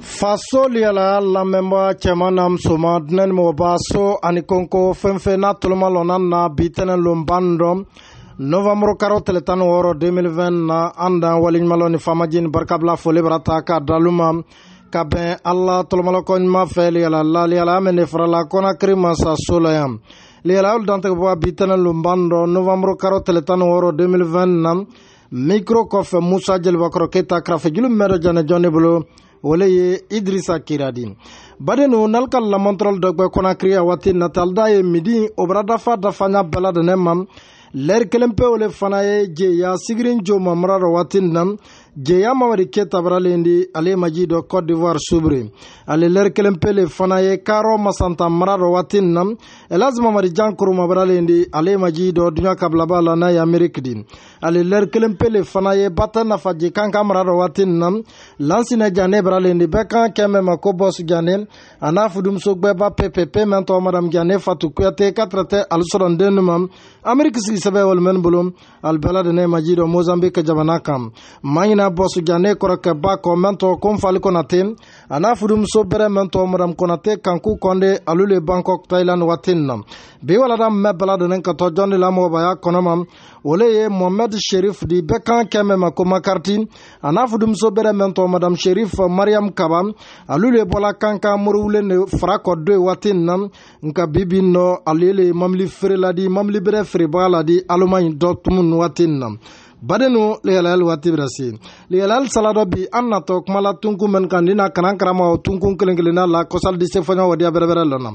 fasoli yɛlɛ a lamɛnba cɛman na musoman dunɛ ni mɔgɔba so ani konko fɛn fɛn n'a toloma lɔnna na bi tɛnɛ lonban dɔn novanburu karo tile tan ni wɔɔrɔ 2020 na an dan waleɲumanlɔ ni faamaji ni barikabila foli bara ta k'a dalu ma ka bɛn ala tolomalakɔɲuman fɛ liyala la liyala an bɛ ne farala kɔnakiri masa so la yan liyala olu dantɛgɛ bɔ bi tɛnɛ lonban dɔ novanburu karo tile tan ni wɔɔrɔ 2020 na mikro kɔfɛ musa jelibakɔrɔ keyita karafɛ julu mɛn dɔ janɛ jɔn ne bolo o le ye idrisa kiradi badenu nalka lamantɔrɔl dɔgbɛ kɔnakiri a waati natalida ye midi o bara dafa dafanya baladɛnɛ ma lɛri kelen pe o le fana ye jeya sigiri jo mamara rɔ waati na jeya mamadi keta baralen di ale maji dɔ cote d'ivoire subiri ale lɛri kelen pele fana ye karo masanta mara dɔ waati nin na elaz mamadi jan koroma baralen di ale maji dɔ duniɲa kabilaba la n'a ye ameriki di ale lɛri kelen pele fana ye bata nafaji kan ka mara dɔ waati nin na lansinɛ jane baralen di bɛɛ kan kɛmɛ ma ko bɔs jane a n'a fudumuso gwɛba pepepe mɛn tɔgɔ madam jane fatu kuyate katrɛtɛ alisɔrɔn den numa ameriki sigisɛbɛ walimɛni bolo alibɛla de ne maji dɔ mozambike jamana kan ma ɲina bosu gane kɔrɔkɛ ba kɔ mɛntɔ ko n fali kɔnate a n'a fudumuso bɛrɛ mɛntɔ madam kɔnate kanku kɔnde alu le bankɔk tailand waati n na bi walada mɛ baladonin ka tɔ jɔn de lamɔgɔbaya kɔnɔma ole ye mohamɛd sherif di bɛɛ kan kɛmɛ ma ko makariti a n'a fudumuso bɛrɛ mɛntɔ madam sherif mariyam kaba alu le bɔla kan ka moriwulen de fara kɔ do ye waati n na nka bibi nɔ ale le mamili feere ladi mamili bɛrɛ feerebaga ladi alemaɲi dɔ tumu ni waati n na badenu liyalayali waati bira se liyalayali sala dɔ bi an natɔ kumala tunkun mɛn kan ni na kalan karama o tunkun kelen kelenna la kɔsali di se fɔɲɔ wadiya bɛrɛbɛrɛ lɔ na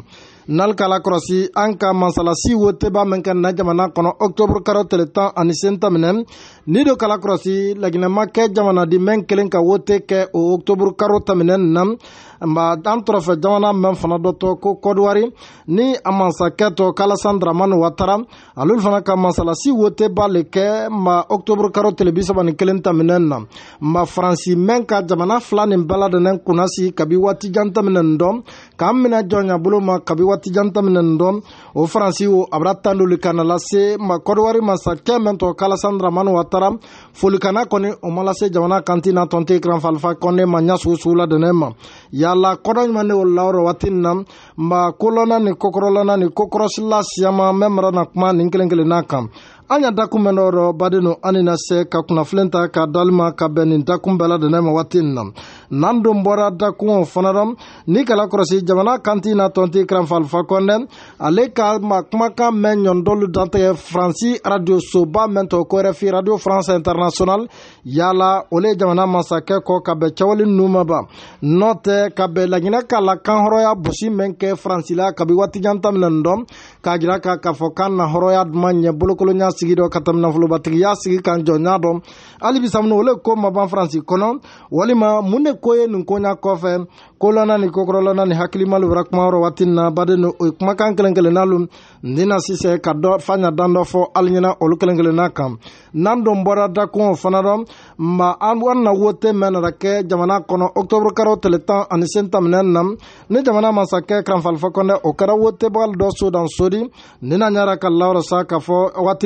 nali k'a la kɔrɔsi an ka masalasi wo teba mɛn kɛ na jamana kɔnɔ ɔktɔburu karo tele tan ani sen taminɛ ni do k'a la kɔrɔsi laginɛmakɛ jamanaden mɛn kelen ka wote kɛ o ɔktɔburu karo taminɛ na ma an tɔrɔfɛ jamana mɛn fana dɔ tɔ ko kɔdiwari ni a masakɛ tɔ kalasan daramani watara alolu fana ka masalasi woteba le kɛ ma octobre karo tele bisaba ni kelen taminɛ na ma faransi mɛn ka jamana fila nin bɛɛ ladɛnɛ kunnasi kabi waati jan tɛminɛ nin dɔn k'an mina jɔnya bolo ma kabi waati jan tɛmɛnɛ nin dɔn o faransi o a bɛra tan doli kana lase ma kɔdiwari masakɛ min tɔ kalasan dramani watara folikana kɔni o ma lase jamana kanti na tɔnte kiranfalifa kɔnde ma ɲa sugu sugu la dɛnɛ ma yala kɔdɔ ɲuman de o lawrɔ waati nin na ma kolɔna ni kokɔrɔlɔna ni kokɔrɔsila siyama mɛn mara na kuma nin kelen kelen n'a kan an y'a dakunbɛn dɔ rɔ badenu ani na se ka kunnafilen ta ka dalima ka bɛn nin dakun bɛɛ ladɛnɛ ma waati nin na n'an don bɔra dakunw fana rɔ ni kala kɔlɔsi jamana kanti na tɔnti karanfalifa kɔnɛ ale ka ma kumakan mɛn ɲɔndɔlu dantigɛ faransi radio soba mɛn tɔ korɛfi radio france international yala o le jamana masakɛ kɔ ka bɛn cɛwale nunu ma ba nɔ tɛ ka bɛn laɲinɛ k'a la kanhɔrɔya bosi mɛn kɛ faransi la kabi waatijan ta minɛ nin dɔn k'a jira ka k'a fɔ kan na hɔrɔya duman ɲɛ bolokoloɲa sigi dɔ ka tɛmɛ nafolobatigiya y'a sigi kan jɔnya dɔn hali bi saminu ole ko ma ban faransi kɔnɔ walima mun de ko ye nin koɲa kɔfɛ kolɔna ni kokɔrɔlɔna ni hakilimali wɛrɛ kumayɔrɔ waati na baden ni o ye kumakan kelen kelenna lu nina sisɛ ka dɔ faɲa dan dɔ fɔ hali ɲɛna olu kelen kelenna kan n'an don bɔra dakun fana dɔ ma an na wote mɛn nara kɛ jamana kɔnɔ octobre karo tele tan ani sen taminɛ na ni jamana masakɛ karanfalifa kɔnɛ o kɛra wotebagali dɔ sodan sodi nina ɲara ka lawura sa k'a fɔ waati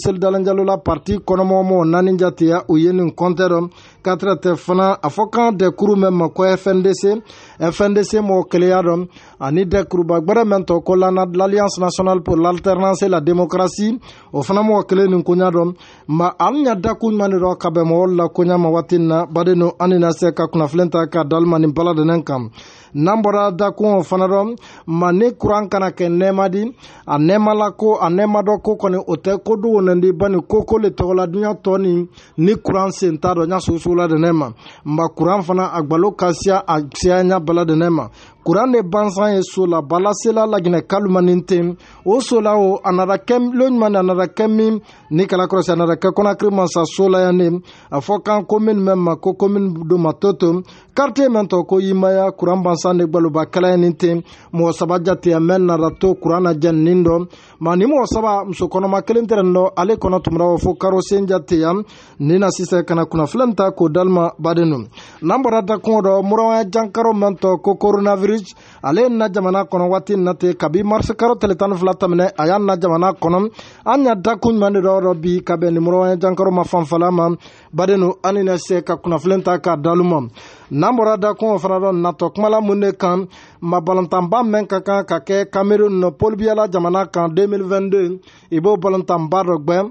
selidalanjalola parti kɔnɔmɔgɔmɔgɔ nani jatiya u ye nin kɔntɛ dɔ katra tɛ fana a fɔ kan dɛ kuru mɛn ma ko fndc fndc mɔgɔ keleya dɔ ani dɛ kuruba gwɛrɛ mɛn tɔ ko lana l'alliance nationale pour l'alternance et la démocratie o fana mɔgɔ kelen nin koɲa dɔ ma an ɲa da ku ɲuman de dɔ ka bɛn mɔgɔ la koɲa ma waati na baden no an ni na se ka kunnafilen ta ka dalima nin baladɛnɛ kan n'an bɔra dakun fana rɔ ma ni kuran kana kɛ nɛɛma di a nɛɛmala ko a nɛɛma dɔ ko kɔni o tɛ ko dogo nɛndi bani ko ko le tɔgɔla duniɲa tɔ ni ni kuran sen t'a dɔ ɲa sosola dɛnɛ ma ma kuran fana a gbalo kasiya a siya ɲa bala dɛnɛ ma kuran de bansan ye so la balasela laginɛ kalumanin ten o so la o a nara kɛ lo ɲuman de a nara kɛ min ni kala kɔrɔsi a nara kɛ kɔnakiri masa so la yan de a fɔ kan komini mɛn ma ko komini do ma to to karitiye mɛn tɔ ko yimaya kuran bansan de gwaloba kɛla ye nin ten mɔgɔ saba jate a mɛn nara to kuran najɛ nin dɔ ma ni mɔgɔ saba muso kɔnɔma kelen tɛrɛn nɔ ale kɔnɔ tumura fo karo senja tɛ yan ni na sisɛ kana kunnafila min ta k'o dalima baden nu n'an bɔra da kɔngɔ dɔ murɔya jankaro mɛn tɔ ko coronavirus ale na jamana kɔnɔ waati na tɛ kabi marisi karo tɛlɛ tan ni fila tɛmɛnɛ a y'a na jamana kɔnɔ an y'a da kun ɲuman de dɔ dɔ bi ka bɛn ni murɔya jankaro ma fanfala ma baden nu an ni na sɛ ka kunnafilen ta k'a dalu ma n'an bɔra da kɔngɔ fana dɔ natɔ kumala mun de kan mabalɔntanba mɛn ka kan ka kɛ kamerun nɔ polibiyala jamana kan 2022 i b'o balɔntanba dɔ gbɛn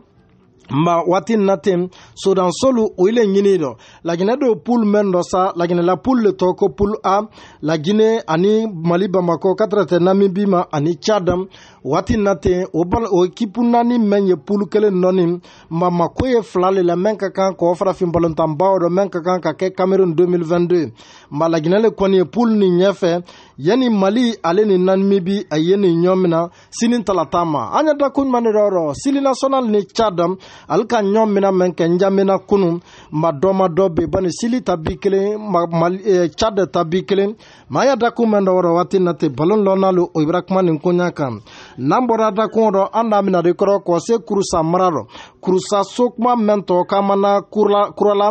ma waati na ten sodan solu o ile ɲini dɔ laginɛ do pul mɛn dɔ sa laginɛ la pul le tɔgɔ ko pul a laginɛ ani mali bamako katrɛtɛ namibi ma ani cadam waati na ten o bal o ekipu naani mɛn ye pulu kelen nɔni mamako ye fila le la mɛn ka kan k'o farafin balontanbaw dɔ mɛn ka kan ka kɛ kamerun 2022 malaginɛ le kɔni ye pulu nin ɲɛfɛ yanni mali ale ni namibi a ye nin ɲɔ min na sini talata ma an ɲɛ da ko ɲuman de rɔrɔ sili nasɔnal ni cadam ale ka ɲɔ mina mɛn kɛ njamena kunu ma dɔ ma dɔ be bani sili ta bi kelen cad ta bi kelen ma an ɲɛ da ko mɛn dɔ wɔrɔ waati na ten balon lɔnna lo o ibira kuma nin koɲa kan n'an bɔra da kɔngɔ dɔ an da minɛ de kɔrɔ k'o se kurusa mara rɔ kurusa sokuma mɛn tɔ k'a mana kurala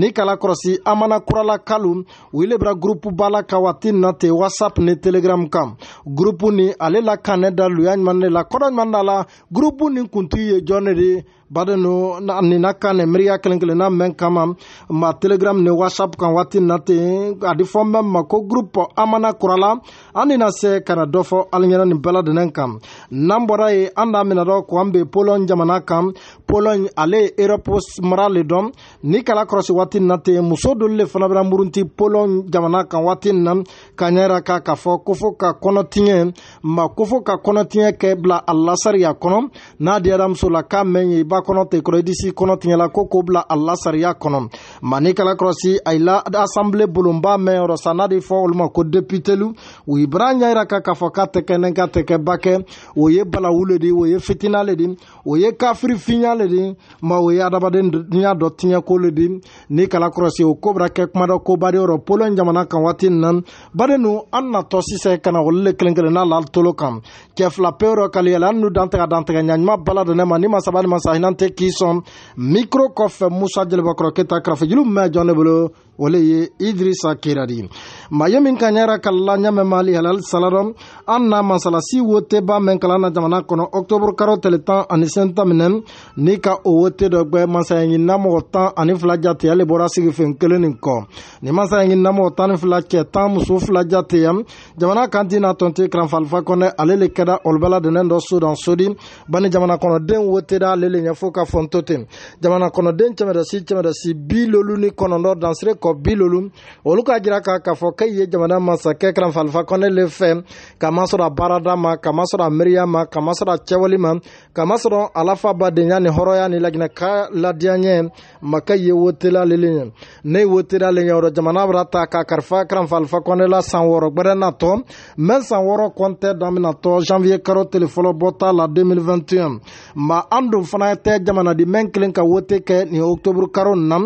ni k'a lakɔlɔsi a mana kurala kalu u ile bira gurupu b'a la ka waati na ten whatsapp ni telegram kan gurupu ni ale la kanɛ da luya ɲuman de la kɔdɔ ɲuman da la gurupu ni kuntigi ye jɔn de de baden no ni na kan ne miiriya kelen kelen na mɛn kama ma telegram ni whatsapp kan waati na ten a di fɔ mɛn ma ko gurupu a mana kurala an ni na se ka na dɔ fɔ hali ɲɛna nin bɛɛ ladenen kan n'an bɔra yen an n'a minɛ dɔ ko an bɛ polon jamana kan pologne ale ye erɔpu mara le dɔn ni kala kɔrɔsi waati na ten muso dolu le fana bena muruti pologne jamana kan waati na ka ɲɛyira ka k'a fɔ ko fɔ ka kɔnɔtiɲɛ ma ko fɔ ka kɔnɔtiɲɛ kɛ bila a lasariya kɔnɔ n'a diyara muso la k'a mɛn ye i b'a kɔnɔ ten kɔrɔ i disi kɔnɔtiɲɛla ko k'o bila a lasariya kɔnɔ ma ni kala kɔrɔsi a la asanbile bolonba mɛnyɔrɔ sa n'a de fɔ olu ma ko deputelu u i bara ɲɛyira ka k'a fɔ k'a tɛ kɛnɛ ka tɛ kɛ ba kɛ o ye balawule de o ye fitina le de o ye kafiri fiɲa le le de maw ye adamadenya dɔ tiɲɛko le de ni kala kɔrɔsi o ko bara kɛ kuma dɔ ko baden yɔrɔ polon jamana kan waati nin na baden nu an natɔ sisɛ kana olu le kelen kelenna la tolo kan cɛ fila pe yɔrɔ kali yɛlɛ an nu dantɛgɛ dantɛgɛ ɲaɲuman bala dɔ ne ma ni ma saba ni ma sa hinɛ tɛ k'i sɔn mikro kɔfɛ musa jelibakɔrɔ keta karafe jeliw mɛn jɔn ne bolo o le ye idrisa keradi ma ye min ka ɲɛra kalila ɲamɛ mali halal saladɔ an na masalasi wote ba mɛn kalan na jamana kɔnɔ ɔktɔburu karo tɛlɛ tan ani sɛn ta minɛ ni ka o wote dɔ gwɛ masayaɲi namɔgɔ tan ani fila jate ale bɔra sigifen kelen nin kɔ ni masayaɲi namɔgɔ tan ni fila cɛ tan muso fila jateya jamana kan ti n'a tɔnte karanfalifa kɔnɛ ale le kɛda olubala dɛnɛ dɔ sodan sodi bani jamana kɔnɔden woteda ale le ɲɛfɔ ka fɔn to ten jamana kɔnɔden cɛmɛdɛsi cɛmɛdɛsi bi lolu ni kɔnɔndɔ dansire kɔ bilolu olu k'a jira k'a k'a fɔ k'e ye jamana masakɛ kɛra falifa kɔnɛ le fɛ kamasɔrɔ a baarada ma kamasɔrɔ a miiriya ma kamasɔrɔ a kɛwale ma kamasɔrɔ alafa badenya ni hɔrɔnya ni laginɛ ka ladiyaɲɛ makɛ ye wotela lele ɲɛ ne ye wotela le ɲɛ orɔ jamana bara ta k'a karifa kɛra falifa kɔnɛ la san wɔrɔ gbɛrɛ natɔ mɛ san wɔrɔ kɔntɛ daminatɔ janvier karo tele fɔlɔ bɔta la 2021 ma an don fana tɛ jamanaden mɛn kelen ka wote kɛ nin oktoburu karo na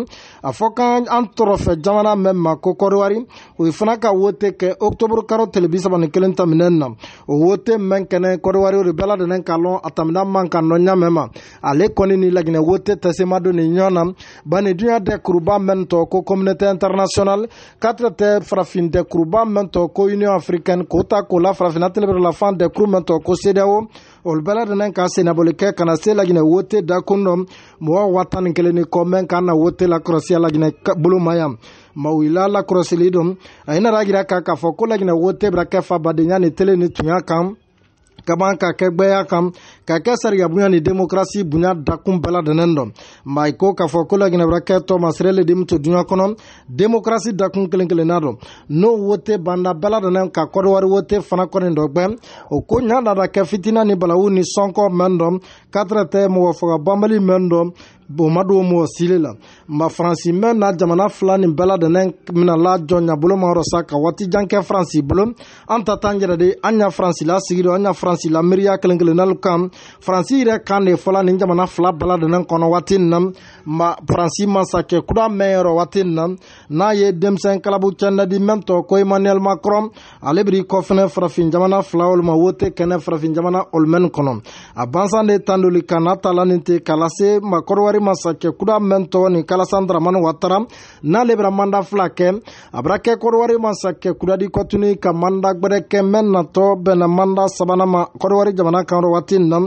a fɔ ka an tɔrɔ kɔfɛ jamana mɛn ma ko kɔdiwari o ye fana ka wote kɛ oktoburu karo tele bisaba ni kelen taminɛ na o wote mɛn kɛnɛ kɔdiwari o de bɛɛ ladɛnɛ ka lɔn a tamina man ka nɔ ɲamɛ ma ale kɔni ni laginɛ wote tɛ se ma don ni ɲɔgɔn na bani duɲa dɛ kuruba mɛn tɔ ko communauté international katre tɛ farafin dɛ kuruba mɛn tɔ ko union africaine k'o ta k'o la farafinna telebere la fan dɛ kuru mɛn tɔ ko cdao olu bɛɛ ladinen ka sennaboli kɛ ka na se laginɛ wote da kun dɔ mɔgɔ wa tan ni kelen ni kɔ mɛn k'an na wote lakɔrɔsiya laginɛ bolo ma yan mawila lakɔrɔsili dɔn a ye nana yira kan k'a fɔ ko laginɛ wote bɛra kɛ fabadenya ni tele ni tunya kan ka ban ka kɛ gbɛya kan ka kɛ sariya bonya ni demokrasi bonya dakun bɛɛ ladɛnnen dɔ ma i ko k'a fɔ ko laginɛbra kɛ tɔmasire le dimi to duniɲa kɔnɔ demokrasi dakun kelen kelenna dɔ n'o wote banda bɛɛ ladɛnnen ka kɔdiwari wote fana kɔni dɔ gwɛ o ko ɲa nada kɛ fitina ni balawu ni sɔnkɔ mɛn dɔ katrɛ tɛ mɔgɔ faga banbali mɛn dɔ o ma dogo mɔgɔ sile la ma faransi mɛn na jamana fila nin bɛɛ ladɛnɛ mina la jɔ ɲabolo ma yɔrɔ sa ka waati jan kɛ faransi bolo an ta t'an yɛrɛ de an ɲa faransi la sigi dɔ an ɲa faransi la miiriya kelen kelennali kan faransi yɛrɛ kan de fɔla nin jamana fila bɛɛ lajɛlen kɔnɔ waati nin na ma faransi masakɛ kura mɛnyɔrɔ waati nin na n'a ye denmisɛn kalabu cɛndadi mɛn tɔ ko emmanuel macron ale b'i kɔ fɛnɛ farafin jamana fila olu ma wote kɛnɛ farafin jamana olmɛni kɔnɔ a bansan de tandoli kan n'a ta la nin te k'a lase ma kɔrɔwari masakɛ kura mɛn tɔ ni kalasan daramani watara n'ale bɛra manda fila kɛ a bɛra kɛ kɔrɔwari masakɛ kuradi kɔtuni ka manda gbɛrɛ kɛ mɛn natɔ bɛnna manda sabanan ma kɔrɔwari jamana kan rɔ waati nin na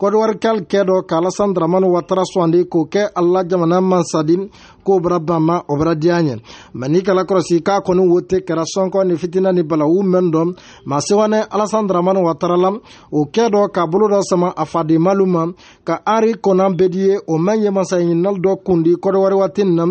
kɔdiwarikɛli kɛ dɔ ka alasan daramani watara sɔndi k'o kɛ ala jamana mansadi k'o bara bama o bara diya ɲɛ mɛ n'i kɛla kɔrɔsi k'a kɔni wo tɛ kɛra sɔnkɔ ni fitina ni balawu mɛn dɔ ma sewanɛ alasan daramani watara la o kɛ dɔ k'a bolo dɔ sama a fadenmalu ma ka ari kɔnan bedi ye o mɛn ye masa ɲininali dɔ kundi kɔdiwari waati nin na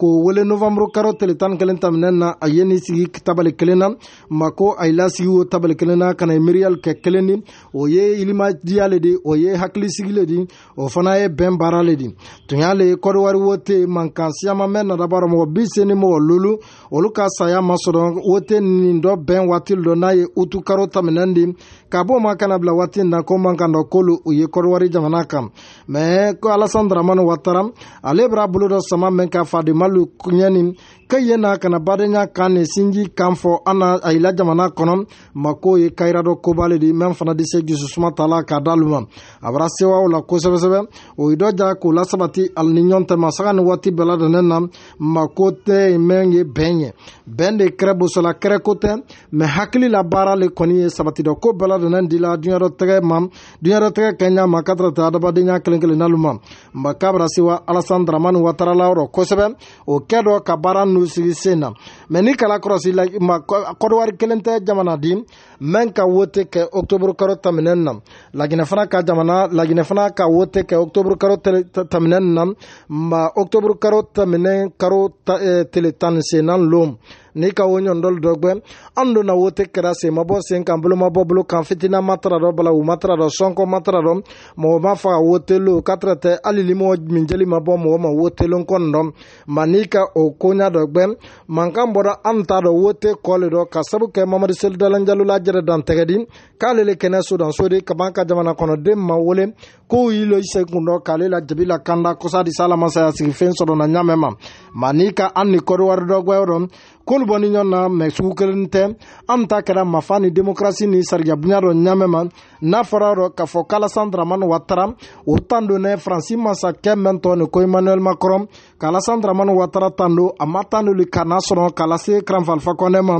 k'o wele novanburu karo tele tan kelen taminɛ na a ye n'i sigi tabali kelen na mako a ye lasigi o tabali kelen na ka na miiriyali kɛ kelen di o ye ilimadiya le di o ye hakilisigi le di o fana ye bɛn baara le di tun y'ale ye kɔdiwari wote mankan siyama mɛn nadabara mɔgɔ bi se ni mɔgɔ lolu olu ka saya masɔrɔ wote nin dɔ bɛn waati dɔ n'a ye utu karo taminɛ di ka b'o ma kana bila waati na ko man kan dɔ k'olu u ye kɔriwari jamana kan mɛ ko alasan daramani watara ale bɛra bolo dɔ sama mɛn ka fademalu ɲɛni ka ye na kana badenya kan ne sinji kan fɔ an na a yila jamana kɔnɔ ma k'o ye kayira dɔ kobale de mɛn fana de se jususuma t'a la k'a d'alu ma a bara sewaw la kosɛbɛsɛbɛ o ye dɔ ja k'o lasabati ali ni ɲɔn tɛ masaga ni waati bɛɛ ladɛnɛ na ma ko tɛ mɛn ye bɛn ye bɛn de kɛrɛ bosala kɛrɛ ko tɛ mɛ hakili la baara le kɔni ye sabati dɔ ko bɛɛ dana dila dũyãrɔtɛgɛ ma dũyãrɔtɛgɛ kɛɲa ma ka tara ta adamadenya kelen kelen nalu ma ma kabra siwa alasan dramani watarala rɔ kosɛbɛ o kɛ dɔ ka baara n'u sigi sen na mɛ ni kala kɔrɔsi la ma kɔdiwari kelen tɛ jamana di mɛn ka wote kɛ octobre karo taminɛn na laginɛ fana ka jamana laginɛ fana ka wote kɛ octobre karo taminɛn na ma octobre karo taminɛn karo tele eh, tan ni sennan lom ni ka o ɲɔndɔli dɔ gwɛ an donna wo tɛ kɛra sen ma bɔ sen kan bolo ma bɔ bolo kan fitina ma tara dɔ bala u ma tara dɔ sɔnkɔ ma tara dɔ mɔgɔ ma faga wo telo katara tɛ hali limɔ min jeli ma bɔ mɔgɔ ma wo telon kɔn dɔ ma n'i ka o koɲa dɔ gwɛ mankan bɔra an t'a dɔ wo tɛ kɔle dɔ ka sabu kɛ mamadu selidalanjalo lajɛrɛ dantɛgɛdi k'ale le kɛnɛ sodansodi ka ban ka jamana kɔnɔden ma wele k'u y'i lo i se kun dɔ k'ale la jabi la kanda kosa di sala masaya sigifɛn sɔrɔ na ɲamɛ ma ma n'i ka an ni kɔdiwari dɔ gwɛ dɔ k'olu bɔ ni ɲɔgɔn na mɛ sugu kelen tɛ an ta kɛra mafa ni demokarasi ni sariya bonya dɔ ɲamɛ ma n'a fɔra k'a fɔ k'alasan daramani watara o tan don nɛ faransi masakɛ mɛn tɔ ni ko emmanuel macron k'alasan daramani watara tan don a ma tan doli k'a nasɔrɔ k'a lase karanfalifa kɔnɛ ma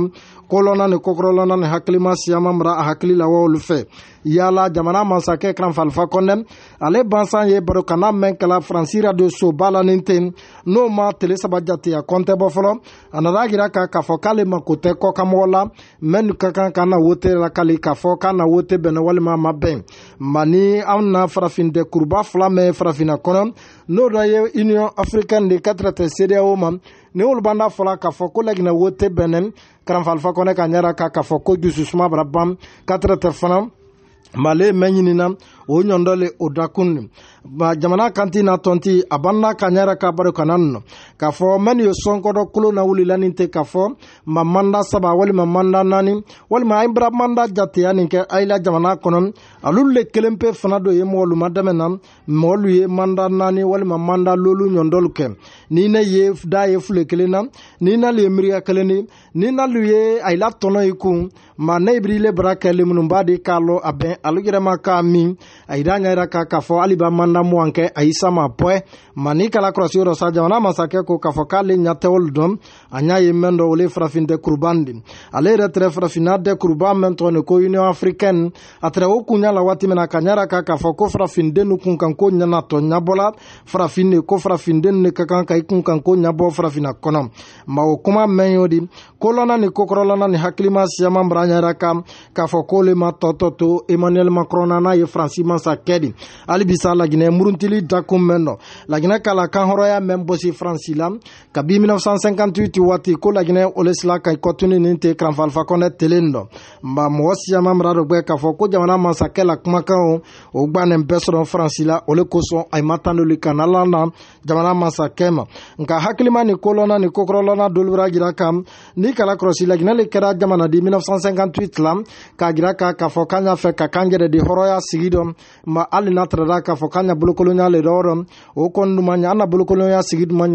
kolɔnna ni kɔkɔrɔlɔnna ni hakilima siyama mara a hakili la wa olu fɛ yala jamana masakɛ karanfalifa kɔndɛ ale bansan ye barokana mɛn kɛla faransi radio soba la ni ten n'o ma tele saba jate a kɔntɛ bɔ fɔlɔ a nana yira kan k'a fɔ k'ale mako tɛ kɔkamɔgɔ la mɛnnu ka kan ka na wote lakali k'a fɔ k'a na wote bɛnna walima a ma bɛn ma ni anw na farafin tɛ kuruba fila mɛn farafinna kɔnɔ n'o dɔ ye union africaine de katɛrɛtɛ sedeyawo ma ni olu b'an da fɔla k'a fɔ ko laginɛ wote bɛnnɛ karanfa alifa kɔnɛ ka ɲɛra ka k'a fɔ ko jususuma bara bam katrɛtɛ fana male mɛn ɲinina o ɲɔndɔ le o dakun jamana kanti na tɔnti a banna ka ɲɛra ka bari kana nɔ k'a fɔ mɛnnu ye sɔnkɔdɔ kolo na wulila nin tɛ k'a fɔ ma manda saba walima manda naani walima an bara manda jateya nin kɛ ayila jamana kɔnɔ alulu le kelen pe fana do ye mɔgɔlu ma dɛmɛ na mɔgɔlu ye manda naani walima manda lolu ɲɔndɔlu kɛ ni ne ye da ye fule kelen na ni nalu ye miiriya kelen ni ni nalu ye ayila tɔnɔ yi kun ma ne ibrile bara kɛli minnu b'a di k'a lɔ a bɛn alu yɛrɛma k'a min a yira ɲa yira ka k'a fɔ hali b'a ma namuwan kɛ ayisa ma pɔɛ mani kala kɔrɔsi yɔrɔ sa jamana masakɛ ko k'a fɔ k'ale ɲa tɛ olu dɔn a ɲa ye mɛn dɔ ole farafin tɛ kuruban di ale yɛrɛ tɛrɛ farafinna tɛ kuruban mɛn tɔgɔ ni ko union africaine a tɛrɛ o kun ɲa la waati min na ka ɲa yira ka k'a fɔ ko farafinden nu kun kan ko ɲana tɔ ɲabɔla farafin de ko farafinden ne ka kan ka i kun kan ko ɲabɔ farafina kɔnɔ ma o kuma mɛn yo di kolɔna ni kokɔrɔlana ni hakilima siyaman bara ɲa yira ka k'a fɔ k'ole ma tɔtɔ to emmanuel macron na n'a ye fransi siman sa kɛdi halibisa laginɛ murutili dakun mɛn nɔ laginɛ k'a la kanhɔrɔya mɛn bosi faransi la kabi 1958 waati ko laginɛ olesila ka kɔtuni nin tɛ karanfalifa kɔnɛ telen dɔ ma mɔgɔ siyama mara dɔ gwɛ k'a fɔ ko jamana masakɛ la kumakan o gwanin bɛɛ sɔrɔ faransi la ole kosɔn a ma tandoli ka na lan na jamana masakɛ ma nka hakilima ni kolɔna ni kokɔrɔlɔna dolu bira jira kan ni kala kɔrɔsi laginɛ le kɛra jamana di 1958 la k'a jira ka k'a fɔ k'an y'a fɛ ka k'an yɛrɛ di hɔrɔnya sigi dɔ ma hali n'a tarada k'a fɔ k'a ɲa bolokolonya le roro o kɔni duma ɲa na bolokolonya sigi duma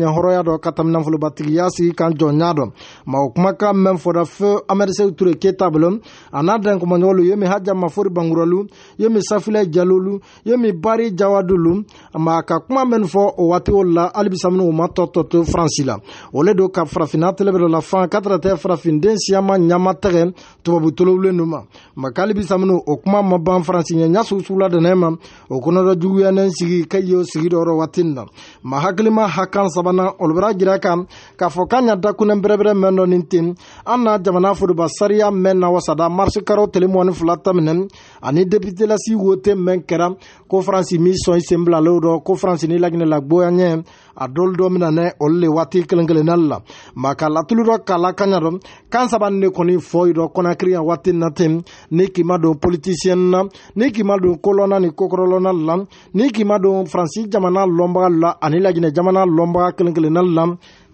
do katam dɔ fulu tɛmi ya sigi kan nya do ma o mem fo da fe amɛrisew ture keta bolo a ko dɛn kumaɲɔgɔnlu ye mi haja mafori banguralu ye mi safilɛ jalolu ye mi bari jawadulu ma ka kuma men fo o wati o la halibisamini o ma tɔtɔto faransi la o le do ka farafina telebe dɔ la fan katratɛ farafinden siyama ɲama tɛgɛ tubabu tolowulen nu ma ma kalbi halibisamini o kuma ma ban nya su su la di ne ma o kɔnɔdɔ juguya ne sigi ka ye o sigi dɔrɔ waati na ma hakilima hakan sabanan olu bɛra jira kan k'a fɔ k'a ɲa dakunnen bɛrɛbɛrɛ mɛn dɔ nin ten an n'a jamana foroba sariya mɛn na wasada marisi karo tele mɔni fila tɛmɛnɛ ani deputelasi wote mɛn kɛra ko faransi min sɔn i sen bilalen dɔ ko faransi ni laginɛ la gboya ɲɛ a dol do mina ne olu le waati kelen kelenna la maka latulu dɔ kala kaɲa dɔ kan saba ne kɔni fɔyi dɔ kɔnakiri ya waati na ten ni k'i ma don politisiyɛn na ni k'i ma don kolɔnna ni kokɔrɔlɔnna la ni k'i ma don faransi jamana lɔnbaga la ani laginɛ jamana lɔnbaga kelen kelenna la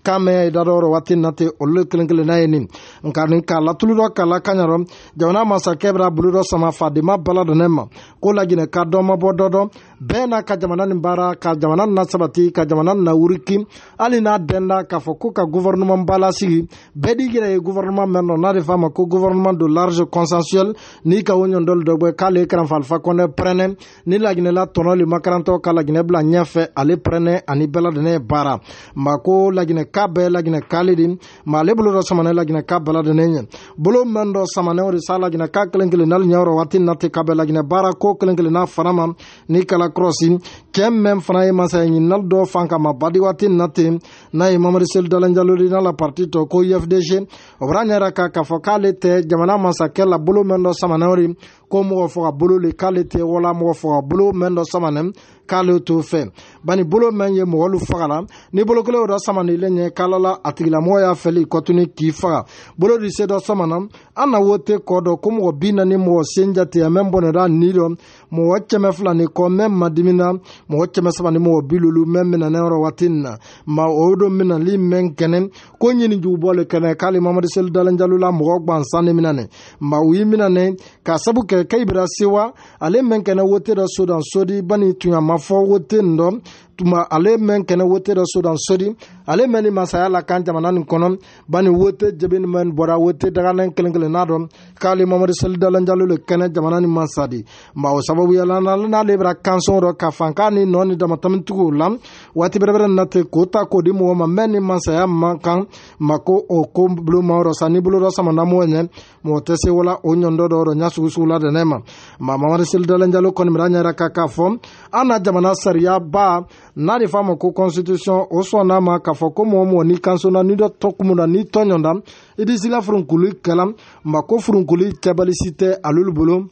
kan mɛn idadɔrɔ waati nate olu kelen kelen n'a ye nin nka nin k'a latulu dɔ k'a la kan yɔrɔ jamana masakɛ bɛra bolo dɔ sama fadenma bala dɔ ne ma ko lajinɛ ka dɔ ma bɔ dɔ dɔ bɛɛ n'a ka jamana nin baara ka jamana na sabati ka jamana na wuriki hali n'a dɛnda k'a fɔ ko ka gouvernement ba lasigi bɛɛ d'i yɛrɛ ye gouvernement mɛn nɔ n'a de f'a ma ko gouvernement de large consensuel n'i ka o ɲɔndɔli dɔ bɔ k'ale karanfalifa kɔnɛ pɛrɛnɛ ni laginɛla tɔnɔ le makarantɔ ka laginɛ bila ɲɛfɛ ale pɛrɛnɛ ani bɛɛ ladɛnɛ baara ma ko laginɛ ka bɛɛ lagina kali di ma ale bolo dɔ samanɛ lagina ka baladinɛ ɲɛ bolo mɛn dɔ samanɛ o de sa lagina ka kelen kelen nali ɲɛyɔrɔ waati nate ka bɛɛ lagina baara ko kelen kelen n'a fana ma ni kala kɔrɔsi cɛɛ mɛn fana ye masa ye ɲininali dɔ fan kama badi waati nate n'a ye mamadi seli dalanjalodi n'a la parti tɔ ko ifdc o bara ɲɛra ka k'a fɔ k'ale tɛ jamana masakɛ la bolo mɛn dɔ samanɛ o de ko mɔgɔ fɔ ka bolo le k'ale tɛ wala mɔgɔ fɔ ka bolo mɛn dɔ sama nɛm k'ale t'o fɛ bani bolo mɛn ye mɔgɔlu faga la ni bolo kelen dɔ sama ni le ɲɛ k'ala la a tigilamɔgɔ y'a fɛli kɔtuni k'i faga bolo di se dɔ sama na an na wo te kɔ dɔ ko mɔgɔ bi na ni mɔgɔ sen jate a mɛn bɔnɛda ni dɔ mɔgɔ cɛmɛ fila ni kɔ mɛn madimi na mɔgɔ cɛmɛ saba ni mɔgɔ bi lolu mɛn minanɛ yɔrɔ waati nin na ma o do minali mɛn kɛnɛ ko ɲini jugubɔ le kɛnɛ k'ale mamadu seli dalenjalu la mɔgɔ gwansan ni minanɛ ma u yi minanɛ k'a sabu kɛ kaibira sewa ale meŋ kɛnɛ wote dɔ sodan sodi bani tun ya mafɔ wote n dɔ tuma ale mɛn kɛnɛ wote dɔ sodan sodi ale mɛn ni masaya la kan jamana nin kɔnɔ bani wote jebeni mɛn bɔra wote daganen kelen kelen n'a dɔn k'ale mamadu salidalanjalo le kɛnɛ jamana nin masa de ma o sababuyala n'ale bɛra kansɔn dɔ ka fanka ni nɔ ni damatamitigi la waati bɛrɛbɛrɛ nate k'o ta k'o di mɔgɔ ma mɛn ni masaya man kan ma ko o ko bulo ma yɔrɔ sa ni bolo dɔ samana mɔgɔ ɲɛ mɔgɔ tɛ se wala o ɲɔndɔ dɔ yɔrɔ ɲa sugusugu la dɛnɛ ma ma mamadu selidalanjalo kɔni bɛra ɲɛra ka k'a fɔ an na jamana sariya ba n'a de f'a ma ko constitution o sɔnna a ma k'a fɔ ko mɔgɔ mɔgɔ n'i kansona n'i dɔ tɔ kumu na n'i tɔɲɔnda i disi la furunkuli kalan ma ko furunkuli kɛbalisi tɛ alolu bolo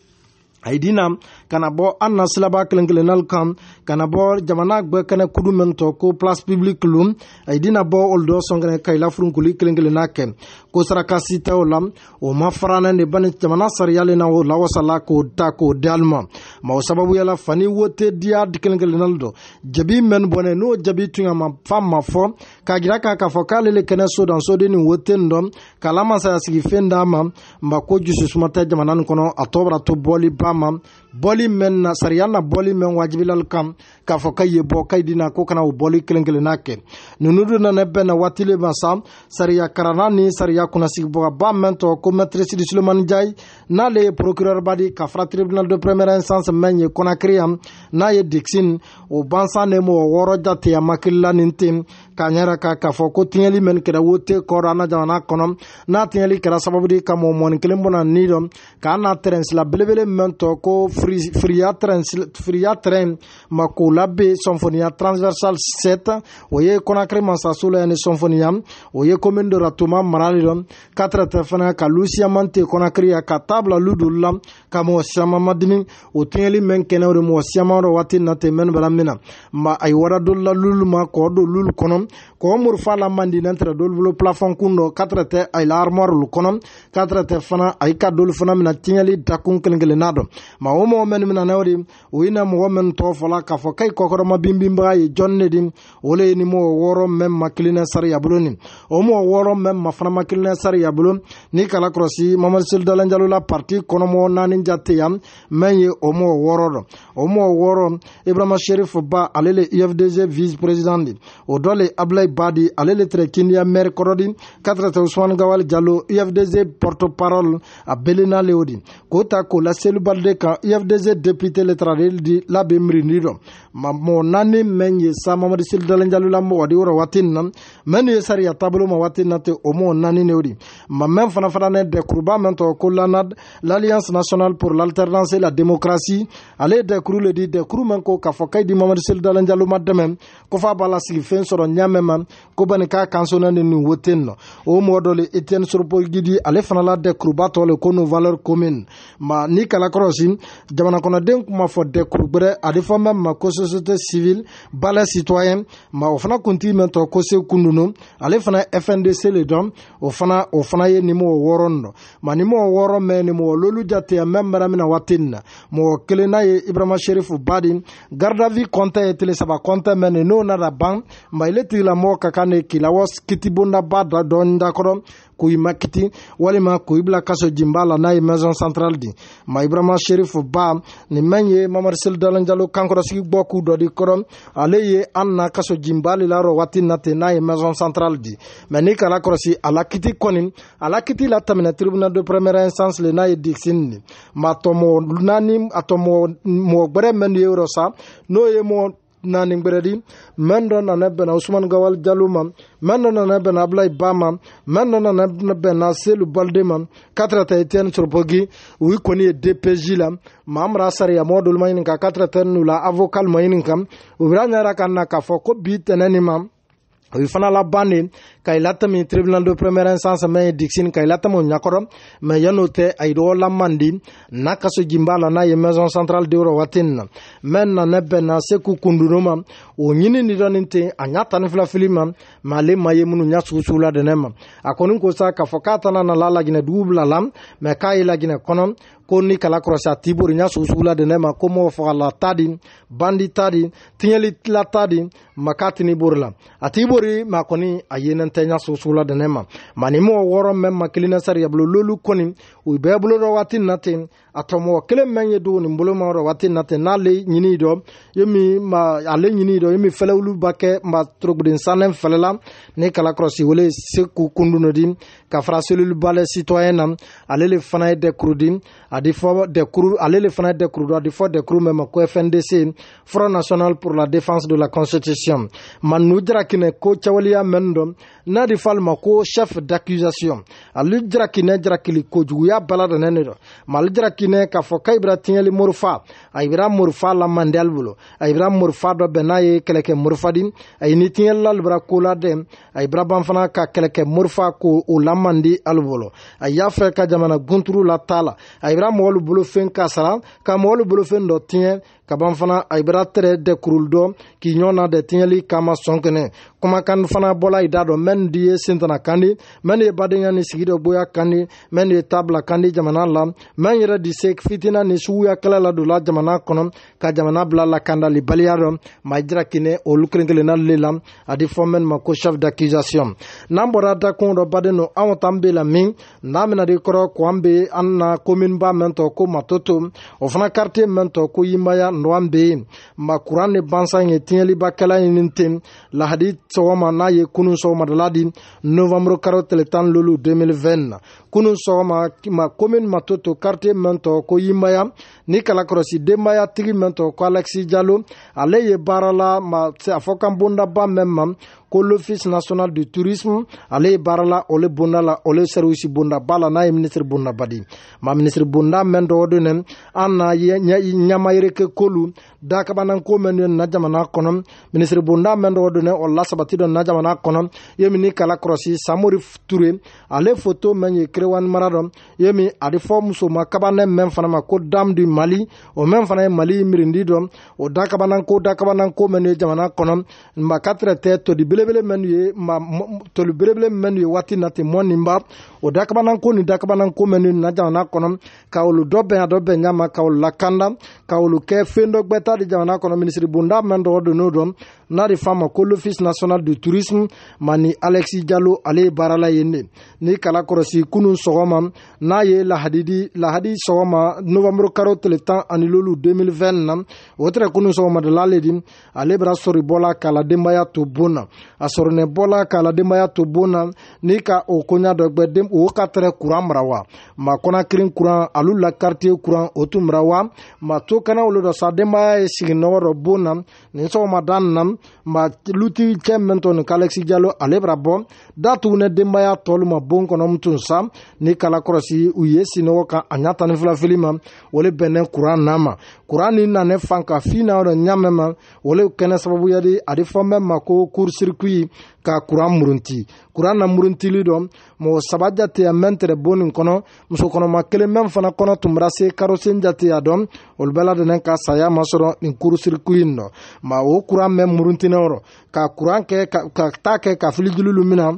a yi dina kana bɔ an na silaba kelen kelennal kan kana bɔ jamana gwɛ kɛnɛ kudu meŋ tɔ ko place publique lo a dina bɔ olu dɔ sɔn kɛnɛ ka ila furunkuli kelen kelenna kɛ ko sarakasi tɛ o la o ma faranɛ de bani jamana sariyalen na o lawasala k'o ta k'o di ali ma ma o sababuyala fani wote diya kelen kelennal dɔ jabi mɛn bɔnɛ n'o jabi tun ya ma fa ma fɔ k'a jira k'a k'a fɔ k'ale le kɛnɛ sodansoden nin wote n dɔ k'a lamasaya sigi fen d'a ma ma ko jususuma tɛ jamana nin kɔnɔ a tɔ bara to bɔli ba ma bɔli mɛn na sariya la bɔli mɛn wajibilali kan k'a fɔ ka ye bɔ ka dina ko kana o bɔli kelen kelenna kɛ nunu dun nana bɛnna waati le ma sa sariya karanna ni sariya kunnasigibɔgaba mɛn tɔ ko mɛtresidi sulemani jayi n'ale ye procurɛrba di ka fara tribunal de première instance mɛn ye konakiri yan n'a ye dixin o bansan ne mɔgɔ wɔɔrɔ jateya makilila nin ten k'a ɲɛra ka k'a fɔ ko tiɲɛli mɛn kɛra wote kɔrɔ an na jamana kɔnɔ n'a tiɲɛli kɛra sababu de ka mɔgɔ mɔni kelen bɔna ni dɔ k'a na tɛrɛnsila belebele mɛn tɔ ko firiya tɛrɛn ma k'o la fila bɛ sɔnfoniya transversal set o ye kɔnakiri masaso la ni sɔnfoniya o ye commune de ratoma marali la ka tɛrɛtɛ fana ka lusiyamante kɔnakiri ya ka taa bila ludolu la ka mɔgɔ siyaman ma dimi o tiɲɛli mɛn kɛnɛ o de mɔgɔ siyaman rɔ waati na ten mɛnni bara min na ma a ye wara dɔ la lulu ma k'o don lulu kɔnɔ k'o murifa la man di n'an tɛrɛ dɔlu bolo plafond kun dɔ ka tɛrɛtɛ a ye la armoire lu kɔnɔ ka tɛrɛtɛ fana a ye ka dɔlu fana minɛ tiɲɛli dakun kelen kelen na dɔn ma o mɔgɔ mɛnni min na n'o de o ye na mɔgɔ mɛnni tɔgɔ fɔla k'a fɔ kai kɔkɔrɔma binbinbaga ye jɔn ne di o le ye ni mɔgɔ wɔɔrɔ mɛn ma kilinɛ sari ya bolo ni o mɔgɔ wɔɔrɔ mɛn ma fana ma kilinɛ sari ya bolo ni kala kɔlɔsi mamadu seli dalanjalo la parti kɔnɔmɔgɔ naani jate yan mɛn ye o mɔgɔ wɔɔrɔ dɔ o mɔgɔ wɔɔrɔ ibrahima sherifu ba ale le ifdg vice président di o dɔ le abulayi badi ale le tere kindiya mɛri kɔrɔ di katrata usmani gawali jalo ifdg porte parole a belena le o di k'o ta k'o la selibalide kan ifdg député le tara ale di labɛn mirindi dɔ mamɔ naani mɛn ye sa mamadu seli dalenjalula mɔgɔ de yɔrɔ waati nin na mɛ nin ye sariya taabolo ma waati na tɛ o mɔɔ naani ne o de ma mɛn fana fana ne dɛkuruba mɛn tɔgɔ ko lanad l'alliance nationale pour l'alternance et la démocratie ale ye dɛkuru le di dɛkuru mɛn ko k'a fɔ kayi di mamadu seli dalenjalu ma dɛmɛ ko f'a b'a lasigi fɛn sɔrɔ ɲamɛ ma ko bani k'a kansona ni nin wo ten nɔ o mɔgɔ dɔ le etienne soropol gidi ale fana la dɛkuruba tɔ le ko nu valeur commune ma ni kalakɔrɔsi jamana kɔnɔden kuma fɔ dɛkuru gbɛrɛ ale fɔ mɛn ma kosɛbɛ société civile bala citoyen ma o fana kuntigi min tɔgɔ ko se kundu no ale fana fndc le dɔn o fana o fana ye nimɔgɔ wɔɔrɔ n dɔ ma nimɔgɔ wɔɔrɔ mɛ nimɔgɔ lolu jate a mɛn bɛra mina waati nin na mɔgɔ kelen n'a ye ibrahima sherifu badi gardavi kɔntɛ ye tele saba kɔntɛ mɛn ne n'o nada ban ma ile tigilamɔgɔ ka kan ne kilawɔ kitibondaba da dɔɔni dakɔrɔ k'i makiti walima k'i bila kaso jinba la n'a ye maison centrale di ma ibrahima sherifu ba nin man ye mamari seli dalanjalo kankɔrɔsigi bɔ k'u dɔ di kɔrɔ ale ye an na kaso jinba le la rɔ waati na ten n'a ye maison centrale di mɛ n'i kana kɔlɔsi a la kiti kɔni a la kiti la tɛmɛnɛ tribunal de première instance le n'a ye dikisini ni ma tɔmɔ naani a tɔmɔ mɔgɔ gbɛrɛ mɛn ye yɔrɔ sa n'o ye mɔgɔ naani ŋgberedi mɛn dɔ nana bɛnna usman gawal jalo ma mɛn dɔ nana bɛnna abulayi ba ma mɛn dɔ nana bɛnna selu balde ma katrata etiɛn soropogi u kɔni ye dpj la mamra asariya mɔɔ dolu ma ɲini ka katrata nu la avokal ma ɲini kan u bira ɲɛra ka na k'a fɔ ko bi tɛnɛ ni ma o fana laban de ka i latami tribunal de première instance mɛn ye dixin ka i latami o ɲakɔrɔ ma yan'o tɛ a yi dɔgɔ lamandi n'a kaso jin b'a la n'a ye maison centrale de yɔrɔ waati nin na mɛn na ne bɛnna se k'u kunduno ma o ɲini ni dɔɔni ten a ɲa tani fila fili ma ma ale ma ye minnu ɲa sugu sugu la dɛnɛ ma a kɔni ko sa k'a fɔ k'a tana na la laginɛ dugu bila la mɛ k'a ye laginɛ kɔnɔ ko ni kala kɔrɔsi a t'i bori ɲa sugu sugu la dɛnɛ ma ko mɔgɔ fagala ta di bandi ta di tiɲɛli tila ta di ma k'a tini bori la a t'i bori ma kɔni a yenen ntanya suusula dene ma manimo wɔrɔ mɛn ma kelen na sari yabulo lolu kɔni u bɛɛ bolo dɔ waati na ten a tɔmɔ kelen mɛn ye dugu nin bolo ma dɔ waati na ten n'ale ɲini dɔ ye min ma ale ɲini dɔ ye min fɛlɛwulu ba kɛ ma torobuden sanɛ fɛlɛla ne kalakɔrɔsi wele seku kundu di ka fara selulu balɛ citoyen na ale le fana ye dɛkuru di a di fɔ dɛkuru ale le fana ye dɛkuru dɔ a di fɔ dɛkuru mɛn ma ko fndc front national pour la défense de la constitution ma nu ko cawaleya mɛn dɔ n'a de f'ale ma ko chef d'accusation ale jira kinɛ jira kili kojuguya bala da nɛnɛ dɔ ma ale jira kinɛ k'a fɔ k'a ibira tiɲɛli morifa a ibira morifa la mandi ale bolo a ibira morifa dɔ bɛn n'a ye kɛlɛkɛ morifa di a ye ni tiɲɛli la libira ko la dɛ a ibira ban fana ka kɛlɛkɛ morifa ko o la mandi ale bolo a y'a fɛ ka jamana gunturu la t'a la a ibira mɔgɔlu bolofɛn ka sara ka mɔgɔlu bolofɛn dɔ tiɲɛ kaban fana a ibra tere de kurul dɔ k'i ɲɔgɔnna de tiɲɛli kama sɔn kɛnɛ kumakan fana bɔla i da dɔ mɛn di ye sentana kandi mɛn ye badenya ni sigi dɔ boya kandi mɛn ye tabila kandi jamana la mɛn yɛrɛ di se fitina ni suguya kɛlɛ la don la jamana kɔnɔ ka jamana bila lakandali baliya dɔ majira kine olu kelen kelenna le la a di fɔ mɛn ma ko chef d'accusation n'an bɔra dakun dɔ baden no anw t'an be la min n'an bena di kɔrɔ ko an be an na komini ba mɛn tɔ ko matoto o fana karite mɛn tɔ ko yimaya nɔgɔn bɛ yen ma kuran de bansan ye tiɲɛlibakɛla ɲini ten lahadi sɔgɔma n'a ye kunun sɔgɔmadala di novanburu karo tile tan ni lolu 2020 na kunun sɔgɔma ma commune matoto quartier min tɔgɔ ko yimaya ni kalakɔrɔsi denbaya tigi min tɔgɔ ko alexis jalo ale ye baara la ma a fɔ kan bondaba min ma ko l'office national du tourisme ale ye baara la ole bonda la ole service bondaba la n'a ye ministre bondaba di ma ministre bonda min tɔgɔ do ne an na ɲamayereke kolu dakabananko min do na jamana kɔnɔ ministre bonda min tɔgɔ do ne o lasabati dɔ na jamana kɔnɔ ye min ni kalakɔrɔsi samori ture ale foto min ye kerewani mara dɔ ye min a di fɔ musoma kabanɛ mɛn fana ma ko dam du mali o mɛn fana ye mali mirindi dɔ o da kabananko da kabananko mɛnu ye jamana kɔnɔ ma katrɛ tɛ toli belebele mɛnu ye ma toli belebele mɛnu ye waati na ten mɔ o da kabananko ni da kabananko mɛnu na jamana kɔnɔ ka olu dɔ bɛn a dɔ bɛn ka olu lakanda ka olu kɛ fen dɔ gwɛta di jamana kɔnɔ minisiri bonda mɛn dɔgɔ don n'o dɔn n'a de f'a ma ko l'office national du tourisme ma ni alexi jalo ale ye baarala yen de ni kala kɔrɔsi kunu sɔgɔma n'a ye lahadidi lahadi sɔgɔma novanburu karo tile tan ani lolu 2020 na o tɛrɛ kunu sɔgɔma de l'ale di ale bɛra sɔri bɔla k'a la denbaya to bon na a sɔrinɛ bɔla k'a la denbaya to bon na ni ka o koɲa dɔ gbɛ o ka tɛrɛ kuran mara wa ma kɔnakirin kuran alu la karitiye kuran o tun mara wa ma to to kana wolo dɔ sa denbaya ye siginɔgɔ dɔ boon na nin sɔgɔmada nin na ma luti cɛ min to nin kalɛksi jalo ale bara bɔ datugu ne denbaya tɔlu ma boon kɔnɔ n tun sa ni kala kɔrɔsi u ye sinɔgɔ kan a ɲa tani filafili ma wole bɛnnɛ kuran na ma kuran nin na ne fan ka fii na dɔ ɲamɛ ma wole kɛnɛ sababuya di a di fɔ mɛ ma ko kursirikui ka kuran murunti kuran na muruntili dɔ mɔgɔ saba jate ya mɛn tɛrɛ bon nin kɔnɔ musokɔnɔma kelen mɛn fana kɔnɔ tun bara se karosen jate ya dɔn olu bɛɛ ladɛnɛ ka saya ma sɔrɔ nin kurusirikuli in nɔ ma o kuran mɛn muruntinɛ yɔrɔ ka kuran kɛ ka taa kɛ ka filijululu min na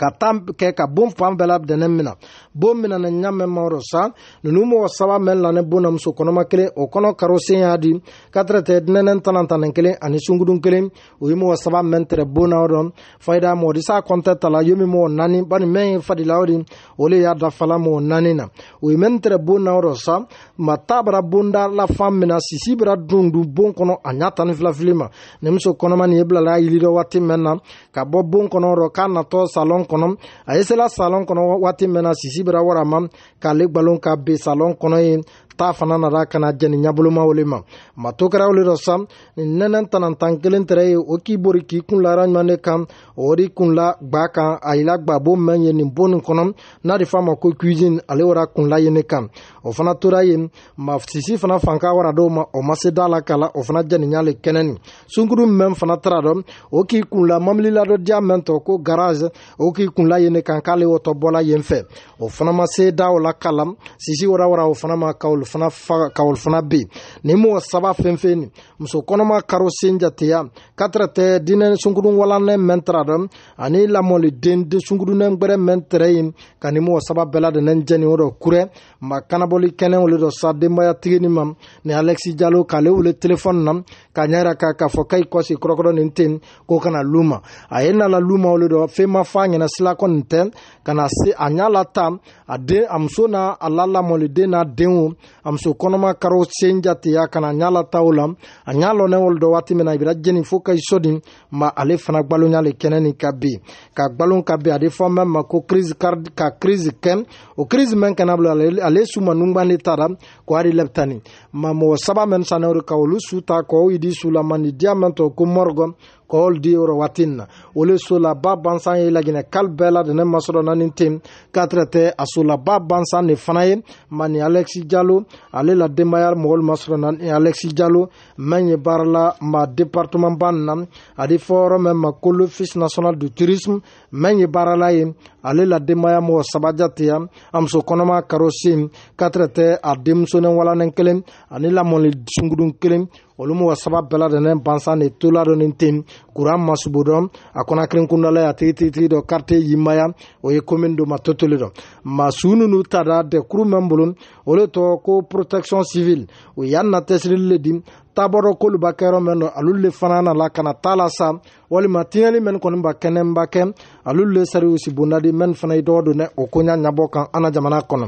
ka tan kɛ ka bon fan bɛɛ labɛnnen min na bon min na ne ɲa mɛn mangoro san ninnu mɔgɔ saba mɛn la ne bon na muso kɔnɔma kelen o kɔnɔ karo sen y'a di katɛrɛ tɛ nɛnɛ tanan tanin kelen ani sunkudun kelen o ye mɔgɔ saba mɛn tɛrɛ bon na o dɔn fayida mɔgɔ disa kɔntɛ ta la yomi mɔgɔ naani bani mɛn ye fadila o de o le y'a dafala mɔgɔ naani na o ye mɛn tɛrɛ bon na o dɔ san ma taa bara bonda la fan min na sisi bara dun dun bon kɔnɔ a ɲa tan ni fila fili ma ne muso kɔnɔma nin ye bilala yiri dɔ waati mɛn na ka bɔ bon kɔnɔ rɔ k'a natɔ salɔn kɔnɔ a ye sela salɔn kɔnɔ waati min na sisi bɛra warama k'ale gwalon ka ben salɔn kɔnɔ ye ta fana nana ka na jɛni ɲaboloma wole ma mato kɛra wole dɔ sa nin nɛnɛ tanantan kelen tɛrɛ ye o k'i bori k'i kun lara ɲɔgɔn de kan o de kun la gba kan a yila gba bo mɛn ye nin bon nin kɔnɔ n'a de f'a ma ko cuisine ale wara kun la ye ne kan o fana tora yen ma sisi fana fanka wara dɔw ma o ma se da la k'a la o fana jɛni ɲale kɛnɛni sunkuru mɛn fana tara dɔ o k'i kun la mamilila dɔ diya mɛn tɔ ko garage o k'i kun la ye ne kan k'ale wɔtɔ bɔla yen fɛ o fana ma se da o la k'a la sisi wara wara o fana ma ka olu fana faga ka olu fana be yen ni mɔgɔ saba fɛn fɛn ni muso kɔnɔma karo sen jateya katara tɛ dinɛ sunkudun walanɛ mɛn tara dɔn ani lamɔliden sunkudunen gbɛrɛ mɛn tɛrɛ yen ka ni mɔgɔ saba bɛɛ ladɛnɛ jɛni o dɔ kurɛ ma kanabɔli kɛnɛ wele dɔ sa denbayatigi ni ma ni alɛksi jalo k'ale wele telefɔni na ka ɲa ka k'a fɔ ka i kɔsi kɔrɔkɔrɔ nin ten ko kana luma a ye nala luma olu dɔ fɛn ma fɔ a ɲɛna sila ko nin tɛ ka na se a ɲa la ta a den a muso n'a a la lamɔliden n'a denw a muso kɔnɔma karo sen jateya ka na ɲa la ta o la a ɲa lɔnɛ olu dɔ waati min na ibira jeni fo ka i sɔdi ma ale fana gbalonya le kɛnɛ nin ka ben ka gbalon ka ben a de fɔ mɛn ma ko crise card ka crise kɛ o crise mɛn kana bila ale suma nungban de tara ko hali lɛbitani ma mɔgɔ saba mɛn sanɛ o de ka olu su ta kɔ di sulamandi diamanto ko morgo kɔɔl di yɔrɔ waati na o le solaba bansan ye laginɛ kali bɛɛ la dɛnɛ masɔrɔ naani ten katrɛ tɛ a solaba bansan de fana ye mani alɛksi jalo ale la denbaya mɔgɔlu masɔrɔ naani alɛksi jalo mɛn ye baara la ma departement ba na a di fɔ yɔrɔ e mɛn ma kolo fils national du tourisme mɛn ye baara la ye ale la denbaya mɔgɔ saba jate ya a muso kɔnɔma karo sen katrɛ tɛ a denmuso ni walanin kelen ani lamɔli sungurun kelen olu mɔgɔ saba bɛɛ la dɛnɛ bansan de toladɔnnin ten kura masubo dɔ a kɔnakiri kundala ya tigitigi dɔ karite yimaya o ye commune do ma totoli dɔ masu nunu tara dɛkuru mɛn bolo o le tɔgɔ ko protection civile o yan na tɛsirili le di taabɔ dɔ k'olu ba kɛyɔrɔ mɛn dɔ alolu le fana nala kana taa la sa walima tiɲɛli min kɔni ba kɛnɛba kɛ alolu le sariw si bondadi min fana ye dɔgɔ don ne o koɲa ɲabɔ kan an na jamana kɔnɔ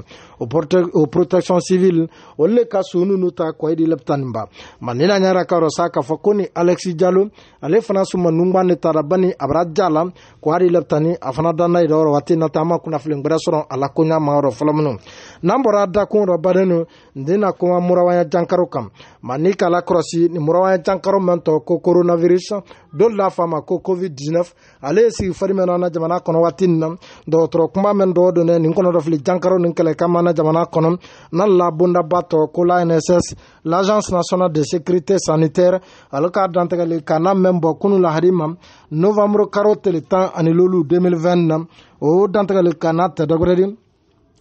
o protection civile olu le ka so nunu ta kɔyi di lɛbita nin ba manina ɲara ka rɔ sa k'a fɔ ko ni alɛksi jalo ale fana suma nungban de tara bani abara ja la ko hadi lɛbita ni a fana danna yi dɔwɔrɔ waati nata an ma kunnafilin gwɛrɛ sɔrɔ a la koɲa ma yɔrɔ fɔlɔ minnu n'an bɔra dakun rɔ baden no n tɛna kuma murawaya jankaro kan ma ni k'a la kɔrɔsi ni murawaya jankaro mɛn tɔ ko coronavirus dɔ la faamu ma ko covid-19 ale ye sigi fari mɛn na jamana kɔnɔ waati nin na dɔgɔtɔrɔ kuma mɛn dɔ donɛ nin kɔnɔ dɔ fili jankaro nin kɛlɛ kama na jamana kɔnɔ na labondaba tɔ ko la nss l'agence nationale de sécurité sanitaire ale k'a dantɛgɛli k'a na mɛn bɔ kunu lahadi ma novanburu karo tele tan ani lolu 2020 na o dantɛgɛli k'a na tɛ dɔgwɛrɛdi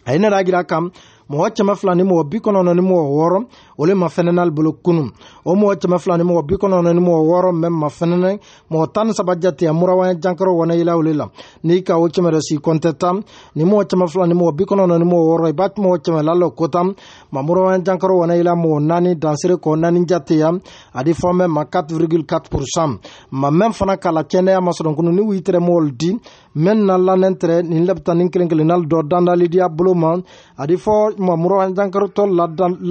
a ye ne da jira kam mɔgɔ cɛmɛ fila ni mɔgɔ bi kɔnɔnɔ ni mɔgɔ wɔɔrɔ olu ma fɛnɛ n'ale bolo kunu o mɔgɔ cɛmɛ fila ni mɔgɔ bi kɔnɔnɔ ni mɔgɔ wɔɔrɔ mɛ ma fɛnɛ mɔgɔ tan ni saba jate a murawaya jankaro wɔnɛ yila ole la n'i ka o cɛmɛ dɔ si kɔntɛ tan ni mɔgɔ cɛmɛ fila ni mɔgɔ bi kɔnɔnɔ ni mɔgɔ wɔɔrɔ i b'a mɔgɔ cɛmɛ lalɔ ko tan ma murawaya jankaro wɔnɛ yila mɔgɔ naani dansere kɔ naani jate ya a di fɔ mɛ ma 4,4 pourcent ma mɛn fana k'a la kɛnɛya masɔrɔnkunu ni w'i tɛrɛ mɔgɔl di men na lanen tere nin lebta nin kelen kelen nal dɔ dandalidiya bolo ma a di fɔ mamuro jankarotɔ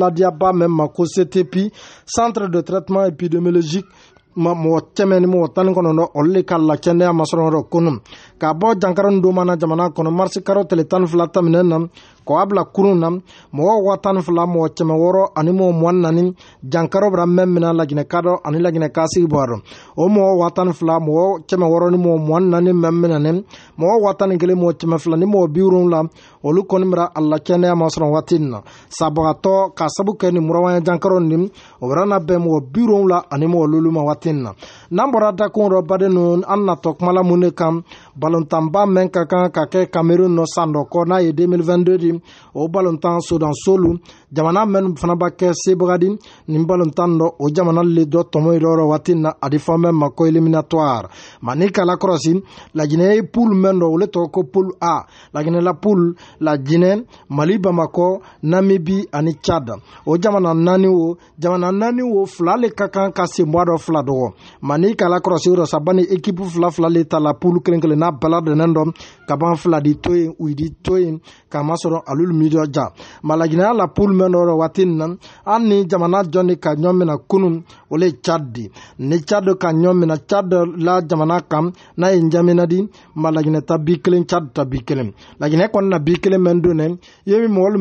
ladiyaba mɛn ma ko ctp centre de traitement épidémiologique mɔgɔ cɛmɛ ni mɔgɔ tani kɔnɔdɔ olu le ka lakɛndɛya masɔrɔ yɔrɔ kunu k'a bɔ jankaro ni domana jamana kɔnɔ marisi karo tile tani fila taminɛ na k'a bila kurun na mɔgɔ wa tani fila mɔgɔ cɛmɛ wɔɔrɔ ani mɔgɔ mɔni naani jankaro bira mɛn mina laginɛ ka dɔ ani laginɛ ka sigi bɔ dɔ o mɔgɔ wa tani fila mɔgɔ cɛmɛ wɔɔrɔ ni mɔgɔ mɔni naani mɛn mina ni mɔgɔ wa tani kelen mɔgɔ cɛmɛ fila ni mɔgɔ bi wolonwula olu kɔni bira a la kɛnɛya ma sɔrɔ waati nin na sabagatɔ ka sabu kɛ nin murawaya jankaro nin o bira na bɛn mɔgɔ bi wolonwula ani mɔgɔ lolu ma waati nin na n'an bɔra dakun dɔ baden nu an natɔ kumala mun de kan balontanba mɛn ka kan ka kɛ kamerun nɔ san dɔ kɔ n'a ye 2022 di o balontan sodan solu jamana minnu fana b'a kɛ sebagadi nin balontan dɔ o jamana le dɔ tɔmɔ ye lɔrɔ waati na a di fɛn bɛɛ ma ko eliminatoire ma ni kala kɔrɔsi laginɛ ye poule min dɔ o le tɔgɔ ko poule a laginɛ la poule laginɛ mali bamakɔ namibi ani chad o jamana naani o jamana naani o fila le ka kan ka senbɔ dɔ fila dɔgɔ ma ni kala kɔrɔsi o saba ni ekipu fila fila le ta la poule kelen kelen n'a bɛɛ labɛnnen dɔ ka ban fila di to yen u di to yen k'a masɔrɔ alolu mi dɔ ja ma laginɛ la poule menoro waati nin na jamana joni ka nyomina kunun ole chaddi ni chaddo ka nyomina chaddo la jamana kam n'a en jamina di mala gine tabbi kelen mendunen, tabbi kelen la gine kon na bi kelen mɛn don nɛ ye mi mɔgɔlu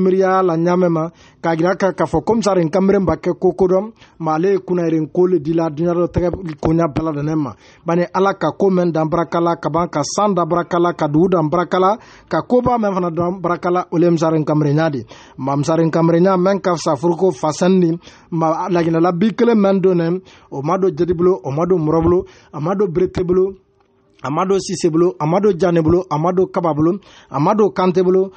la ɲamɛ ma k'a gira ka k'a ba ma ale y'a ala ka ko men dan brakala ka ban ka sanda brakala ka dugu dan barakala ka koba men fana dan brakala ole ɲa mɛn ka fisa furuko fasɛnni ma laginɛla bi kelen mɛn don nɛ o ma don jɛdi bolo o ma don mɔrɔ bolo a ma don berete bolo a ma do sise bolo a ma do jane bolo a ma do kaba bolo a ma do kante bolo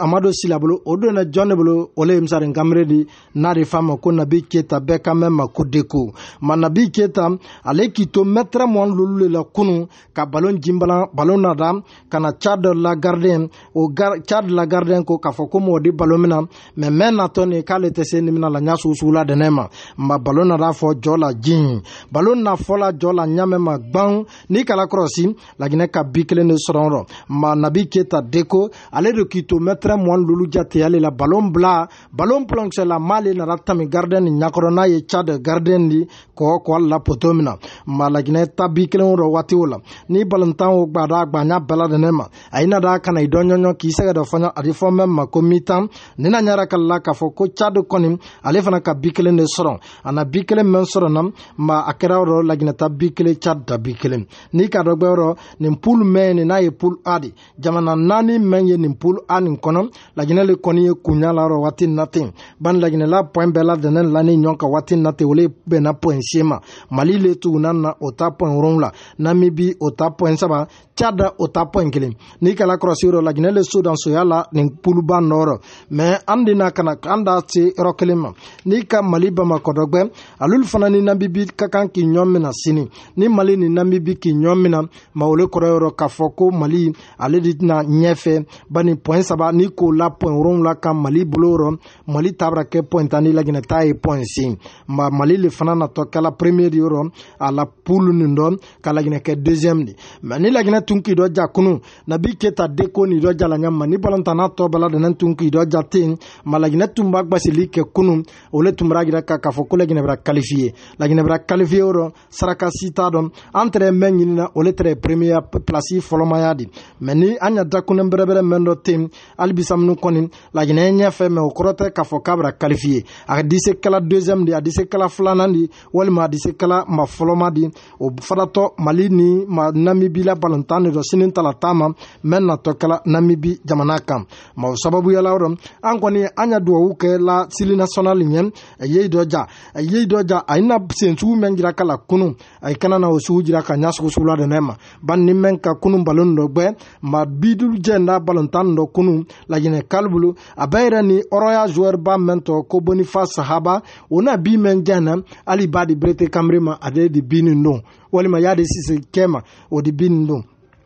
a ma do sila bolo o donna jɔn de bolo o le ye misari nkamire di n'a de f'a ma ko nabi keta bɛɛ ka mɛn ma ko deko ma nabi keta ale k'i to mɛtɛrɛ mɔn lolu le la kunu ka balon jinbalan balon na da ka na ca dɔ la gariden o ca dɔ la gariden ko k'a fɔ ko mɔɔ di balon min na mɛ mɛn natɔ nin k'ale tɛ se nimina la ɲa sugu sugu la dɛnɛ ma ma balon na da fɔ jɔ la jin balon na fɔ la jɔ la ɲamɛ ma gban n'i kala kɔrɔsi kati laginɛ ka bi kelen de sɔrɔ rɔ ma nabi keta deko ale de k'i to mɛtrɛ mɔn lulu jate ale la balon bila balon plonkisɛla m'ale nana tami garden ni ɲakɔrɔ n'a ye cade garden di kɔɔ kɔ la poto min na ma laginɛ ta bi kelen rɔ waati o la ni balontan o gbada gbaɲa bɛla de ne ma a yina da kana i dɔɲɔɲɔ k'i sɛgɛ dɔ fɔɲɔ adi fɔ mɛn ma ko mitan ni na ɲara ka la k'a fɔ ko cade kɔni ale fana ka bi kelen de sɔrɔ a na bi kelen mɛn sɔrɔ na ma a kɛra rɔ laginɛta bi kelen cade da bi kelen n'i ka dɔgbɛ yɔrɔ nin pul mɛn nin n'a ye pul a de jamana naani mɛn ye nin pul a nin kɔnɔ laginɛ le kɔni ye kuɲa la rɔ waati na ten bani laginɛ la pɔin bɛɛ labɛnnen la ni ɲɔgɔn kan waati na ten o le bɛnna pɔin se ma mali le tuguna na o ta pɔin ron la namibi o ta pɔin saba ca da o ta pɔin kelen n'i kɛla kɔrɔsiyɔrɔ la jinɛ le so dan soya la nin puluba nɔɔrɔ mɛ an de na kana an da se yɔrɔ kelen ma n'i ka mali bama kɔdɔgbɛ alulu fana ni namibi ka kan k'i ɲɔ mina sini ni mali ni namibi k'i ɲɔ mina mawole kɔrɔ yɔrɔ k'a fɔ ko mali ale de tɛna ɲɛfɛ bani pɔin saba n'i k'o la pɔin wolonwula kan mali bolo yɔrɔ mali tabara kɛ pɔin tan ni laginɛ t'a ye pɔin sen ma mali le fana natɔ kɛla premier yɔrɔ a la pulu nin dɔ ka laginɛ kɛ deuxième de mɛ ni laginɛ tunki do ja kunu nabi keta de ko ni do jala nyamma ni balanta na to bala do nan tunki do ja ten malagina tumba gbasili ke kunu ole tumra gira ka ka fo kole gina bra qualifier la gina bra qualifier ro saraka sita do entre men ni na ole tre premier place foloma ya di meni anya da kunu mbere bere men do ten albisam nu koni la gina nya fe me okorote ka fo kabra qualifier a dise kala deuxième di a dise kala flanan di walma a dise kala ma foloma di o faratɔ mali ni ma namibila balanta san ne jɔ sini talata ma mɛn natɔ kɛla namibi jamana kan ma o sababuyala rɔ an kɔni an ya duwawu kɛ la sili nasɔnali ɲɛ a yeyi dɔ ja a yeyi dɔ ja a ina sen sugu mɛn jira ka la kunu a kana na o sugu jira ka ɲa sugu sugula dɛnɛ ma bari ni mɛn ka kunu balon dɔ gwɛ ma bidulu jɛn da balontan dɔ kunu laɲinɛ kali bolo a bɛ yɛrɛ ni ɔrɔya zuwɛri ba mɛn tɔ ko bonifa sahaba o na bi mɛn jɛnɛ hali b'a di berete kamere ma ale de bi nin don walima y'a de sise kɛ ma o de bi nin don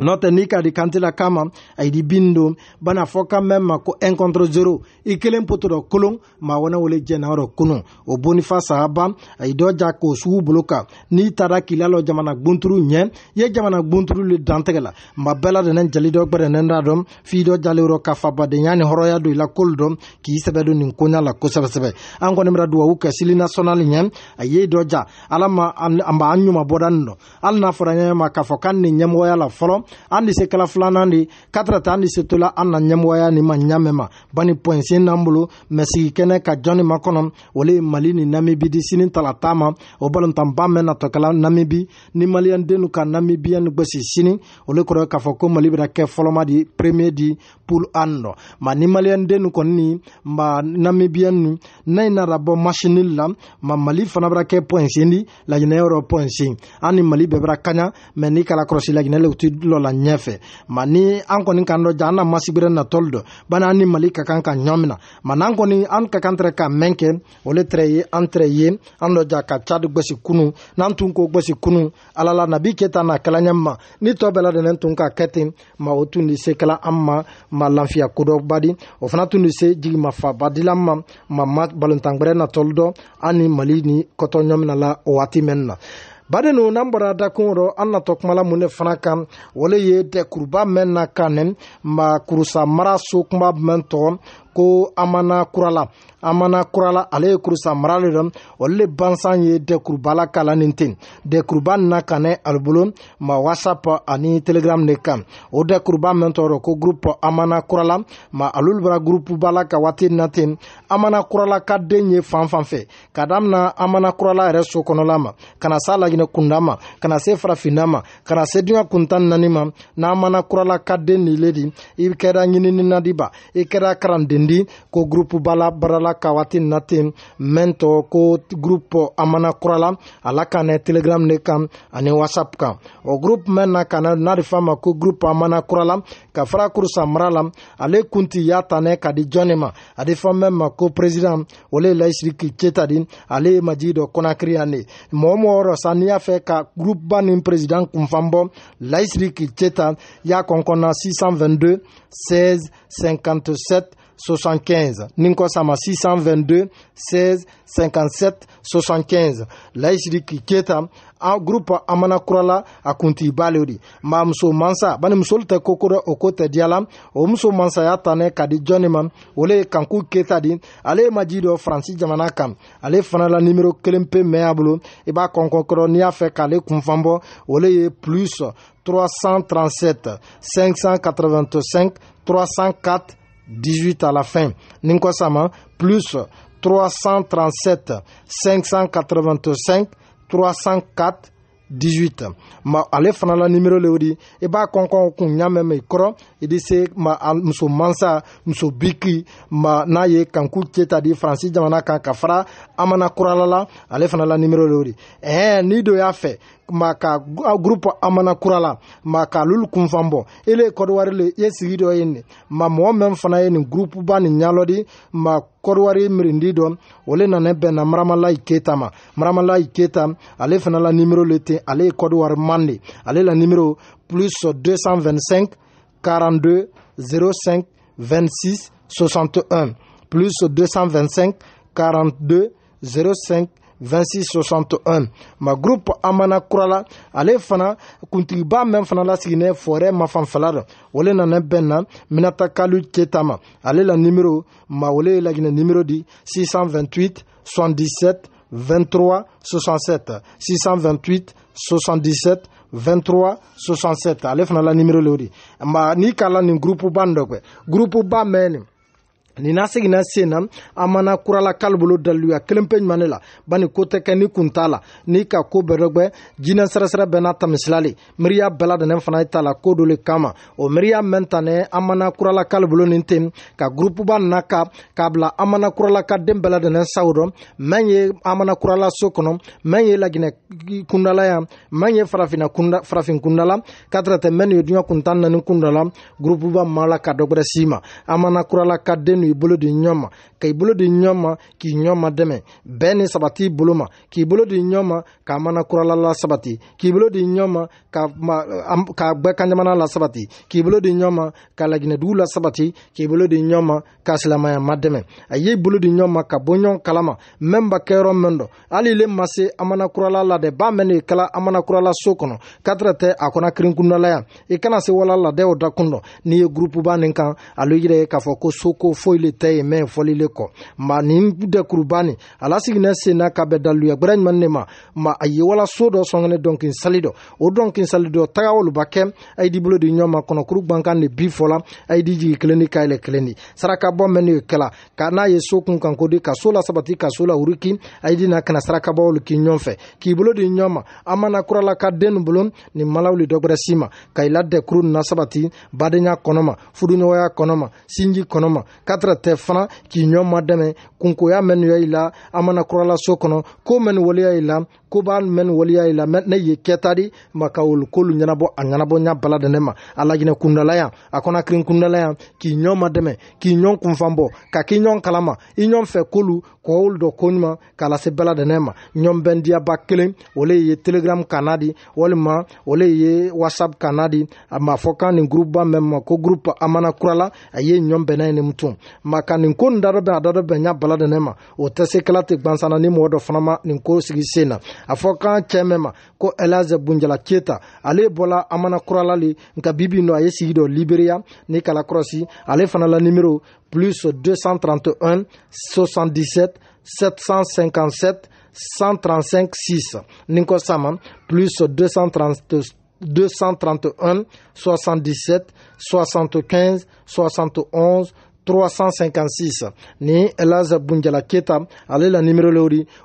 n'o tɛ n'i ka di kante la kan ma a yi di bin don bana fɔ kan mɛn ma ko un contre zero i kelen poto dɔ kolon maa wɛnɛ wele jɛnna rɔ kunu o bonifa sahaba a yi dɔ ja k'o sugu bolo kan n'i taara k'i la lɔ jamana gbonturu ɲɛ i ye jamana gbonturu le dantɛgɛ la ma bɛɛ la dɛnɛ jali dɔ gbɛdɛnɛ da dɔn f'i dɔ jalen rɔ ka fabadenya ni hɔrɔnya don i la kolu dɔn k'i sɛbɛ don nin koɲa la kosɛbɛsɛbɛ an kɔni bɛna duwawu kɛ sili nasɔnali ɲɛ a ye dɔ ja ala ma an b'an ɲuman bɔda nin dɔn hali n'a fɔra ɲɛɲɛ ma k'a fɔ k'an ni ɲɛmɔgɔya la fɔlɔ an de se kɛla filanan de katarata an de se tola an na ɲɛmɔgɔya nin ma ɲamɛ ma bani pɔnsen n'an bolo mɛsigi kɛnɛ ka jɔni ma kɔnɔ ole ye mali ni namibi di sini talata ma o balontanba mɛn natɔkɛla namibi ni maliyɛndenu ka namibiya ni gwɛsi sini ole kɔrɔ k'a fɔ ko mali bena kɛ fɔlɔma di premier di pul an nɔ ma ni maliyɛndenu kɔni ni ma namibiya nu na i nara bɔ mashinil la ma mali fana bera kɛ pɔnsen di laɲinɛ yɔrɔ pɔnsen an ni mali bɛɛ bera kaɲa mɛ n'i kala kɔrɔsi laɲinɛ le u ti lɔ dɔ la ɲɛfɛ ma ni an kɔni kan dɔ ja an na masibirɛ natɔli dɔ bani an ni mali ka kan ka ɲɔmina ma n'an kɔni an ka kan tɛrɛ ka mɛn kɛ ole tɛrɛ ye an tɛrɛ ye an dɔ ja ka cadi gwɛsi kunu n'an tun ko gwɛsi kunu ala la nabi keta na kalaɲɛ ma ni tɔ bɛɛ ladɛnɛ tun ka kɛ ten ma o tun di se kɛla an ma ma lafiya kodɔbadi o fana tun di se jigima fabadila ma ma balontangbɛrɛ natɔli dɔ an ni mali ni kɔtɔ ɲɔmina la o waati mɛn na badenu n'an bɔra dakun rɔ an natɔ kumala mun ne fana kan o le ye dɛkuruba mɛn na kan nɛ ma kurusa mara so kuma mɛn tɔ ko amana kurala amana kurala ale ye kurusa marali rɔ olu le bansan ye dɛkuruba la kalannin ten dɛkuruba na kanɛ ali bolo ma whatsapp ani telegram de kan o dɛkuruba mɛn tɔɔrɔ ko groupe amana kurala ma alolu bara gurupu ba la ka waati na ten amana kurala ka den ye fan fan fɛ ka damina amana kurala yɛrɛ so kɔnɔla ma ka na se a laginɛ kunda ma ka na se farafinna ma ka na se duniɲa kuntan naani ma n'amana kurala ka den nile di i kɛra ɲinini nadiba i kɛra karanden sendi ko gurupu bala barala ka waati na ten mɛn tɔ ko gurupu amana kura la a la ka nɛ telegram de kan ani whatsapp kan o gurupu mɛn na ka na n'a de f'a ma ko gurupu amana kura la ka fara kurusa mara la ale kunti y'a ta nɛ ka di jɔn ma a de fɔ mɛn ma ko president ole layisiriki ceta di ale ye majigi dɔ konakiri yan de mɔgɔ mɔgɔ rɔ sa n'i y'a fɛ ka gurupuba ni president kunfan bɔ layisiriki ceta y'a kɔnkɔn na 622 16 57 75 nin sama 622 16 57 75 layisiriki keta an groupe an mana kura la a kunti b'ale de ma muso mansa bani musolu tɛ ko kodɔ o ko tɛ diya la o muso mansaya tanɛ ka di jɔni ma o le ye kanku keta di ale ye maji dɔ faransi jamana kan ale fana la nimero kelen pe mɛn a bolo i b'a kɔnkɔn kɔrɔ n'i y'a fɛ k'ale kunfan bɔ o le ye plus 337 585 304 18 à la fin. Ninkosama, plus 337 585 304 18 ma ale fana la numéro le di i e b'a konkon kun ɲamɛ ma i il se ma muso mansa muso biki ma n'a ye M. di faransi jamana kan amana kurala la ale fana la numéro le di eh, n'i do y'a maka groupe amana kurala maka ma k'alolu kunfan ele kɔdiwari le ye sigi dɔ ma mɔgɔ min fana ye nin gurupuba nin ma kɔdiwari mirindido dɔ o le nana bɛnna maramalayi keta ma maramalayi ale fana la numero le ten ale ye kɔdiwari ale la numero plus 225 42 05 26 61 plus 225 42 05 2661 ma groupe amana kurala ale fana kuntigiba min fana lasiginen fɔrɛ ma fanfɛla rɔ ole nana bɛn na minata kalu ketama ale la nimero ma ole ye laginɛ nimero di 628 77 23 67 628 77 23 67 ale fana la nimero le o di ma n'i k'a la nin gurupuba nin dɔ kɛ gurupuba mɛn nin ni na segina sen na an mana kurala k'ale bolo daliluya kelen pe ɲuman de la bani ko tɛ kɛ ni kun t'a la n'i ka ko bɛɛ dɔgbɛ jinɛ sɛrɛsɛrɛ bɛɛ n'a tamisila le miiriya bɛɛ ladɛnɛ fana t'a la ko dɔ le kama o miiriya mɛn tanɛ an mana kurala k'ale bolo nin ten ka gurupuba na ka k'a bila an mana kurala ka den bɛɛ ladɛnɛ saw dɔn mɛn ye an mana kurala so kɔnɔ mɛn ye laginɛ kundala yan mɛn ye farafina kunda farafin kundala ka tɛrɛtɛ mɛn nin ye duɲa kun tan naani kundala gurupuba maa la ka dɔgɔrɛ s'i ma an mana kurala ka den kɛlen don i bolo di ɲɔ ma ka i bolo di ɲɔ ma k'i ɲɔ ma dɛmɛ bɛɛ ni sabati i bolo ma k'i bolo di ɲɔ ma k'a mana kuralala sabati k'i bolo di ɲɔ ma k'a gbɛ kan jamana la sabati k'i bolo di ɲɔ ma ka laginɛdugu la sabati k'i bolo di ɲɔ ma ka silamaya ma dɛmɛ a y'i bolo di ɲɔ ma ka bɔ ɲɔn kalama mɛn ba kɛyɔrɔ mɛn dɔ hali le ma se amana kurala la dɛ b'a mɛn de kala amana kurala so kɔnɔ katɛrɛ tɛ a kɔnɔ kirinkundala yan i kana se wala ladɛw da kun dɔ n'i ye gurupu ba nin kan ale yɛrɛ ye k'a fɔ ko so ko fo foyi le tɛ yen mɛn fɔli le kɔ ma nin dɛkuruba nin ala siginɛ sen n'a ka bɛɛ daluya gbɛrɛ ɲuman ne ma ma a ye wala so dɔ sɔngɛnɛ dɔnkin sali dɔ o dɔnkin sali dɔ taga woloba kɛ a yi di bolo di ɲɔ ma kɔnɔkuru gbankan de bi fɔla a yi di jigi kelen di ka yɛlɛ kelen di saraka bɔ mɛn ne ye kɛla ka n'a ye so kun kan ko di ka so la sabati ka so la wuriki a yi di na kana saraka bɔ wolo k'i ɲɔ fɛ k'i bolo di ɲɔ ma a mana kurala ka den nin bolo nin malawuli dɔ gbɛrɛ si ma ka i la dɛkuru nin na sabati badenya kɔnɔma fuduɲɔgɔnya kɔnɔma sinji kɔnɔma ka katira tɛ fana k'i ɲɔ ma dɛmɛ kunkoya mɛnnu ya i la a mana kuralaso kɔnɔ ko mɛnnu waleya i la ko b'a mɛnnu waleya i la ne ye kɛta di ma ka olu k'olu ɲɛnabɔ a ɲɛnabɔ ɲa bala dɛ ne ma a laginɛ kundala yan a kɔnɔ kirin kundala yan k'i ɲɔ ma dɛmɛ k'i ɲɔ kunfan bɔ ka k'i ɲɔ kalama i ɲɔ fɛ k'olu kɔn olu dɔ koɲuman k'a lase bala dɛ ne ma ɲɔ bɛndiyaba kelen o le ye telegram kana di walima o le ye whatsapp kana di a m'a fɔ kan nin gurupu ba mɛn ma ko gurupu amana kurala a ye ɲɔ bɛnna ye nin tun maka nin ko nin da dɔ bɛn a da dɔ bɛn n y'a bala di ne ma o tɛ se kala tɛ gbansana ni mɔgɔ dɔ fana ma nin ko sigi sen na a fɔ k'an cɛ mɛn ma ko eliaze bunjala keta ale bɔla amana kurala le nka bibi nɔ a ye sigi dɔ liberiya ni kalakɔrɔsi ale fana la nimero plus 231 77 757 135 6 nin kɔ sama plus 233 231 77 75 71 356 ni elaza bunjala keta ale la numéro le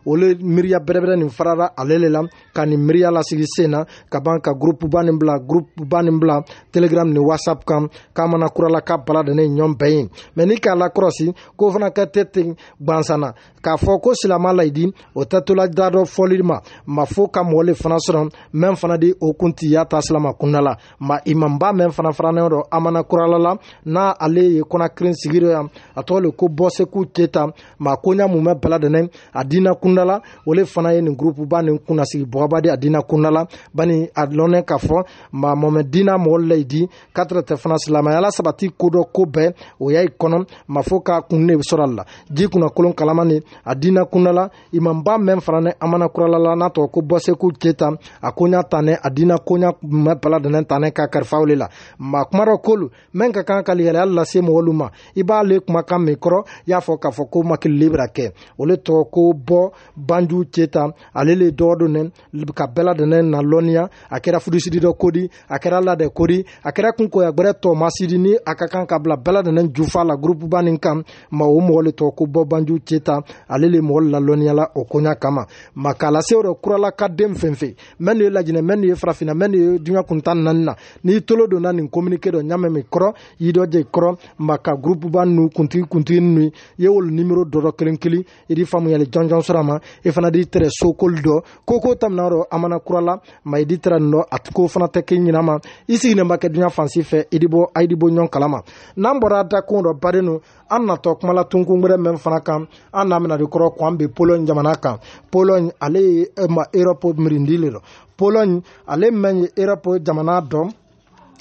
olu miiriya bɛrɛbɛrɛ nin farara ale le la ka nin miiriya lasigi sen na ka ban ka gurupuba nin bila gurupuba nin bila telegram ni whatsapp kan k'a mana kurala ka bala da ne ɲɔn bɛɛ ye mɛ ni k'a lakɔrɔsi k'o fana ka tɛ ten gwansan na k'a fɔ ko silama layidi o tɛ tola da dɔ fɔli ma ma fo ka mɔgɔ le fana sɔrɔ mɛn fana di o kun ti y'a ta silama kunda la ma imamba mɛn fana faranen dɔ amana kurala la n'a ale ye kɔnakiri sigi dɔ yan a tɔgɔ le ko bɔseku keta ma koɲa mun bɛ bala dɛnɛ a dina kunda la o le fana ye nin gurupuba nin kunnasigi bɔ wabadi a dina kundala bani a lɔnɛ k'a fɔ ma mɔmɛ dina mɔgɔ layidi katre tɛ fana silamaya ala sabati ko dɔ ko bɛɛ o y'a i kɔnɔ ma fɔ k'a kun ne sɔrɔ a la ji kunnakolon kalama ni a dina kundala imamba mɛn fana ni amana kuralala n'a tɔgɔ ko bɔseku ceta a koɲa tanɛ a dina koɲa mɛ bala dɛnɛ tanɛ ka karifaw le la ma kuma dɔ kolu mɛn ka kan ka liyɛlɛya lase mɔgɔlu ma i b'ale kumakan min kɔrɔ y'a fɔ k'a fɔ ko makilili bɛra kɛ o le tɔgɔ ko bɔ banjuw ceta ale le dɔgɔ do nɛ ka bɛɛ ladɛnɛ na lɔnniya a kɛra fudusiri dɔ kodi a kɛra ladɛ kodi a kɛra kunkoya gwɛrɛ tɔ masidi ni a ka kan ka bila bɛɛ ladɛnɛ jufa la gurupuba nin kan ma o mɔgɔ le tɔgɔ ko bɔbanju ceta ale le mɔgɔ la lɔnniyala o koɲa kama ma k'a lase o rɔ kurala ka den fɛn fɛn mɛn de ye lajinɛ mɛn de ye farafina mɛn de ye duɲa kuntan nani na n'i tolo donna nin kominike dɔ ɲamɛ min kɔrɔ i dɔ je kɔrɔ ma ka gurupuba nu kuntigi kuntigi nu ye wolu nimero dɔ dɔ kelen kelen i e di faamuyali jɔnjɔn sɔrɔ a ma i e fana d'i tɛrɛ sokoli dɔ ko ko tamina yan rɔ amana kura la mayidi tɛra nin dɔ a ko fana tɛ kɛ ɲina ma i sigilen ba kɛ duɲa fansi fɛ i di bɔ a di bɔ ɲɔn kala ma n'an bɔra da kun dɔ baden nu an natɔ kumala tunkun gwɛrɛ mɛn fana kan an n'a mina di kɔrɔ k'an be polɔɲe jamana kan polɔɲe ale ye ma erɔpu mirindi le rɔ polɔɲe ale mɛn ye erɔpu jamana dɔn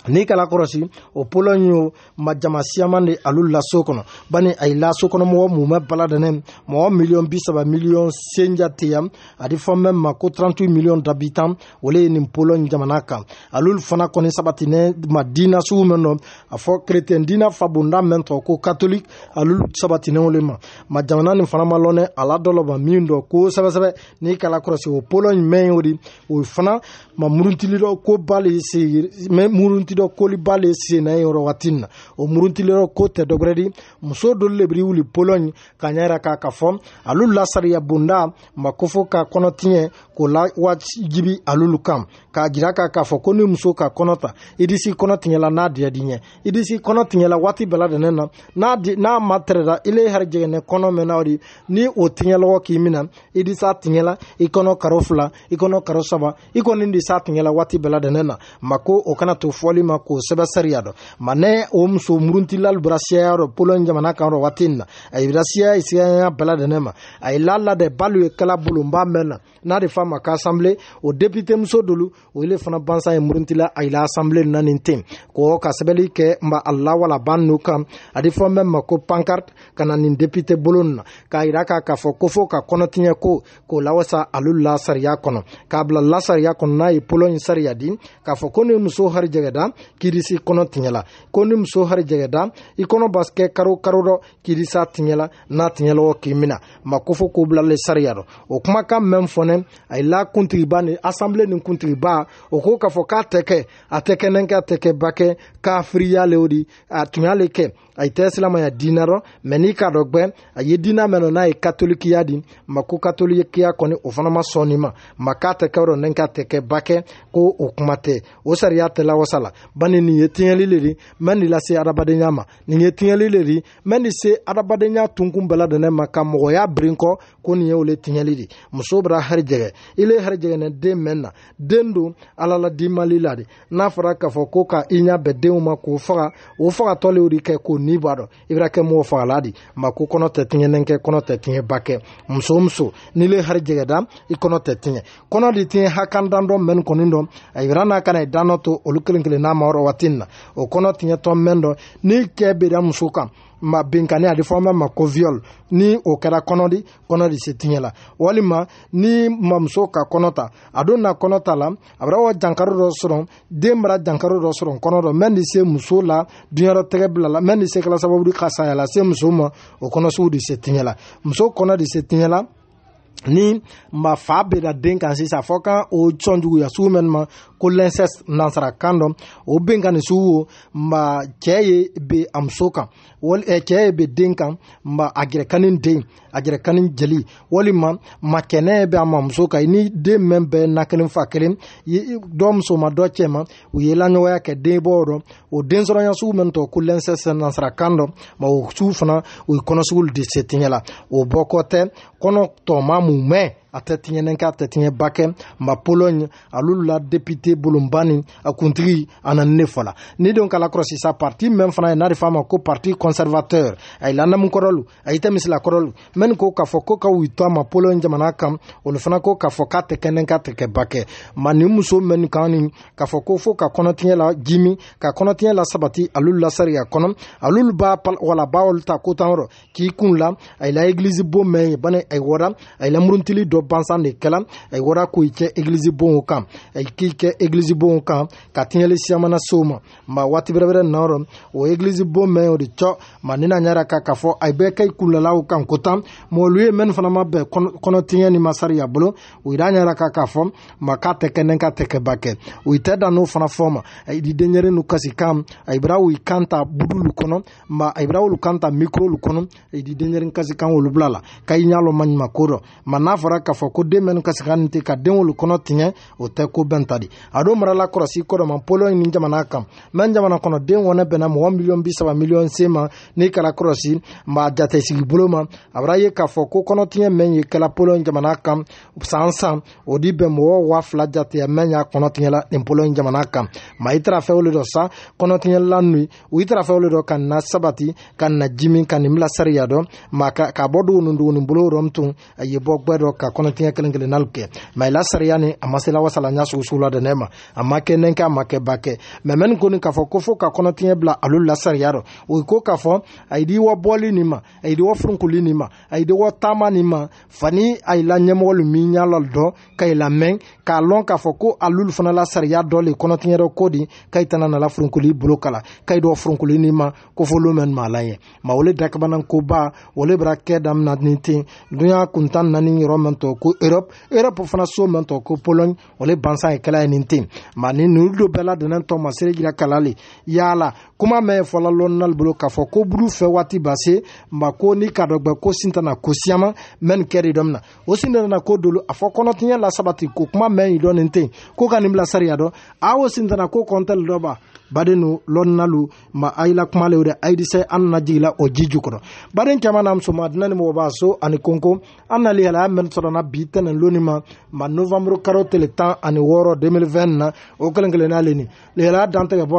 n'i kana kɔrɔsi o polɔn yo majama siyaman de alu laso kɔnɔ bani a ye laso kɔnɔ mɔgɔ mumɛ baladanɛ mɔgɔ miliyɔn bi saba miliyɔn senja teyam a di fɔ mɛn ma ko 38 miliyɔn dabitan ole ye nin polɔn jamana kan alu fana kɔni sabatinɛ ma diina sugu mɛn nɔ a fɔ kerecɛn diina fa bonda mɛn tɔ ko katolik alu sabatinɛw le ma ma jamana nin fana ma lɔnɛ ala dɔ lɔba min dɔ kosɛbɛsɛbɛ n'i kana kɔrɔsi o polɔn mɛn o di o fana ma murutili dɔ ko ba le se murutili muruti dɔ koliba le senna ye yɔrɔ waati na o murutiliyɔrɔ ko tɛ dɔwɛrɛ di muso dɔ le biri wuli polɔɲ ka ɲa yira k'a ka fɔ alu lasariya bonda ma kofo ka kɔnɔtiɲɛ k'o la wajibi alolu kan k'a jira ka k'a fɔ ko ni muso ka kɔnɔ ta i disi kɔnɔ tigɛla n'a diya di ɲɛ i disi kɔnɔ tigɛla waati bɛɛ lajɛlen na n'a di n'a ma tɛrɛda i le hɛrɛ jɛgɛnɛ kɔnɔ mɛn na o de ni o tigɛ lɔgɔ k'i mina i disa tigɛla i kɔnɔ karo fila i kɔnɔ karo saba i kɔni disa tigɛla waati bɛɛ lajɛlen na ma ko o kana to fɔli ma k'o sɛbɛ sariya dɔn ma ne o muso murutilali bɔra siya yɔrɔ polon jamana kan yɔrɔ waati in na a yira siya ye sigiyanya bɛɛ lajɛlen ma a ye la ladɛ balo ye kala bolo n b'a mɛn na n'a de fa k'a ma k'asanbile o deputemuso dolu ole fana bansa ye murutila a ila asanbile na nin ten ko ka sɛbɛli kɛ n ba a lawala ban n'u kan a di fɔ mɛn ma ko pancarte ka na nin depute bolo nin na k'a yira k'a k'a fɔ ko fo ka kɔnɔtiɲɛ ko k'o lawasa alu la sariya kɔnɔ k'a bila la sariya kɔnɔ n'a ye polo in sariya di k'a fɔ ko ni muso harijɛgɛda kirisi kɔnɔ tiɲɛla ko ni muso harijɛgɛda i kɔnɔ ba kɛ karo karo dɔ kirisa tiɲɛla n'a tiɲɛlɔgɔ k'i mina ma ko fo k'o bilale sariya dɔ o kumakan mɛn fɔnɛ a la kuntigiba ni asanbile nin kuntigiba o ko k'a fɔ k'a tɛ kɛ a tɛ kɛ nɛn kɛ a tɛ kɛ ba kɛ kafiriya le o de a tun y'ale kɛ a tɛ silamaya diinɛ rɔ mɛ n'i k'a dɔn gbɛn a ye diinɛ mɛn n'a ye katolikiya di ma ko katolikiya kɔni o fana ma sɔn nin ma ma k'a tɛ kɛ rɔ nɛn k'a tɛ kɛ ba kɛ ko o kuma tɛ o sariya tɛ lawasa la bani nin ye tiɲɛli le de mɛ nin lase adamadenya ma nin ye tiɲɛli le de mɛ nin se adamadenya tunkun bɛɛ la dɛnɛ ma ka mɔgɔya biri kɔ ko nin ye o le tiɲɛli de muso bɛra hali jɛgɛ ile hɛrɛ jɛgɛnɛ den mɛn na den don ala la dimali la de n'a fɔra k'a fɔ ko ka i ɲa bɛn denw ma k'o faga o fagatɔlenw de kɛ k'o ni b'a dɔn i bɛna kɛ mɔgɔ fagala de ma ko kɔnɔ tɛ tiɲɛnen kɛ kɔnɔ tɛ tiɲɛba kɛ muso o muso n'i le hɛrɛ jɛgɛda i kɔnɔ tɛ tiɲɛ kɔnɔ de tiɲɛ hakan dan dɔ mɛn kɔni dɔn a yira n'a kana i dan dɔ to olu kelen kelen n'a ma yɔrɔ waati na o kɔnɔ tiɲɛtɔ mɛn dɔn n'i cɛ bɛda muso kan ma benkanni a bɛ fɔ an bɛ ma ko viol ni o kɛra kɔnɔ de kɔnɔ de se tiɲɛ la walima ni mamuso ka kɔnɔ ta a don na kɔnɔ ta la a bɛ wa dankari dɔ sɔrɔ den bara dankari dɔ sɔrɔ kɔnɔ dɔ mɛ nin se muso la dunyɔrɔ tɛgɛ bila la mɛ nin se kɛra sababu ka saya lase muso ma o kɔnɔ sugu de se tiɲɛ la muso kɔnɔ de se tiɲɛ la ni ma fa bena den kan sisan fɔɔ kan o sɔnjuguya sugu mɛn ma ko l'inceste nansarakan dɔ o benkanni sugu ma cɛɛ ye be a muso kan cɛɛ ye be den kan ma a gɛrɛkani den a gɛrɛkani jeli walima makɛnɛ bɛ a ma muso kan ni den mɛn bɛɛ na kelen fa kelen dɔ muso ma dɔ cɛ ma u ye laɲɔgɔnya kɛ den bɔ dɔ o densɔrɔya sugu mɛn tɔ ko l'inceste nansarakan dɔ ma o sugu fana o ye kɔnɔsugu de se tiɲɛ la o bɔkɔ tɛ kɔnɔ tɔ ma mun mɛn a tɛ tiɲɛnen kɛ a tɛ tiɲɛba kɛ ma pologne alolu la député bolombani a kuntigi a nani ne fɔ la ni don kala kɔrɔ sisa parti mɛn fana ye n'a de f'a ma ko parti conservateur a ye lanamu kɔrɔlu a y'i tɛ misila kɔrɔlu mɛni ko k'a fɔ ko ka wui to a ma pologne jamana kan olu fana ko k'a fɔ k'a tɛ kɛnɛ k'a tɛ kɛba kɛ ma nin muso mɛni kan ni k'a fɔ ko fɔɔ ka kɔnɔtiɲɛ la jimi ka kɔnɔtiɲɛ la sabati alolu la sariya kɔnɔ alolu b'a wala b'a olu ta kotan rɔ k'i kun la a yila église bo mɛn ye bani a wɔra a yila murutili dɔ bansan de kɛla eh, wara eh, k'i kɛ egilizi bonw kan k'i kɛ egilizi bonw kan ka tiɲɛli siyamana sow ma ma waati bɛrɛbɛrɛ nɔrɔ o egilizi bon mɛn o de cɔ ma nina ɲara ka k'a fɔ a bɛɛ kɛ kunlalaw kan ko tan ma olu ye mɛnni fana ma bɛn kɔnɔtiɲɛ ni masariya bolo o yira ɲara ka k'a fɔ ma k'a tɛ kɛ nɛn ka tɛ kɛba kɛ o i tɛ da n'o fana fɔ ma di denyɛrɛ n'u kasi kan a ibira u kan ta budulu kɔnɔ ma a ibira olu kan ta mikrolu kɔnɔ di denyɛrɛ kasi kan olu bila la ka i ɲa lɔ maɲuman ko dɔ ma n'a fɔra ka fɔ ko den minnu ka siga nin tɛ ka den wolo kɔnɔ tiɲɛ o tɛ ko bɛn ta di a don marala kɔlɔsi ko dɔ ma polon nin jamana kan mɛ jamana kɔnɔ den wɔnɛ bɛnna mɔgɔ miliyɔn bi saba miliyɔn sen ma n'i kɛra kɔlɔsi ma jate sigi bolo ma a bɛra ye k'a fɔ ko kɔnɔtiɲɛ mɛn ye kɛla polon jamana kan san san o di bɛn mɔgɔ waa fila jateya mɛn y'a kɔnɔtiɲɛla nin polon jamana kan ma i tara fɛn wolo dɔ sa kɔnɔtiɲɛla nu ye u i tara fɛn wolo dɔ ka na sabati ka na jimi ka nin bila sariya dɔ ma ka bɔ dugu nin dugu nin bolo rɔm tun a ye bɔ gbɛ dɔ ka kɔnɔ kɔnɔtiɲɛ kelen kelen nali kɛ ma ila sariya ni a ma sela wasala ɲa sugusugu la dɛnɛ ma a ma kɛ nɛnkɛ a ma kɛ ba kɛ mɛmɛni koni k'a fɔ ko fɔɔ ka kɔnɔtiɲɛ bila alu lasariya rɔ o ko k'a fɔ a yidi wa bɔli nin ma a yidi wa furunkuli nin ma a yidi wa taama nin ma fani a yila ɲɛmɔgɔ lu min ɲa la dɔn ka yila mɛn k'a lɔn k'a fɔ ko alulu fana la sariya dɔ le kɔnɔtiɲɛdɔ ko di ka i tana nala furunkuli bolo kala ka i dɔ furunkuli ni ma ko fo lomɛn ma la ye ma wole dakabana koba wole bara kɛ damina ni ten duɲa kuntan nani yɔrɔ mɛn tɔ ko erɔpe erɔpe fana so mɛn tɔ ko polɔɲe wole bansan ye kɛla ye nin ten ma ni nunu do bɛɛ ladɛnɛ tɔ ma sere jira kala le yala kuma mɛn fɔla lɔnnali bolo k'a fɔ ko buru fɛ waati base ma ko ni ka dɔgbɛ ko sintana ko siyama mɛn kɛ de dɔmina o sintana ko dolo a fɔ kɔnɔtiɲɛ la sabati ko kuma mɛn i dɔ nin ten ko ka nin bila sariya dɔ awo sintana ko kɔntɛli dɔ ba baden nu lɔnnalu ma ayila kumalew dɛ ayidisɛ an nana jigila o jiju kɔnɔ baden cɛman n'a musoma dina ni mɔgɔ b'a so ani konko an nali yɛlɛ an mɛn sɔrɔna bi tɛnɛ loni ma ma novanburu karo tele tan ani wɔɔrɔ 2020 na o kelen kelen n'ale ni lihɛlɛya dan tɛgɛ bɔ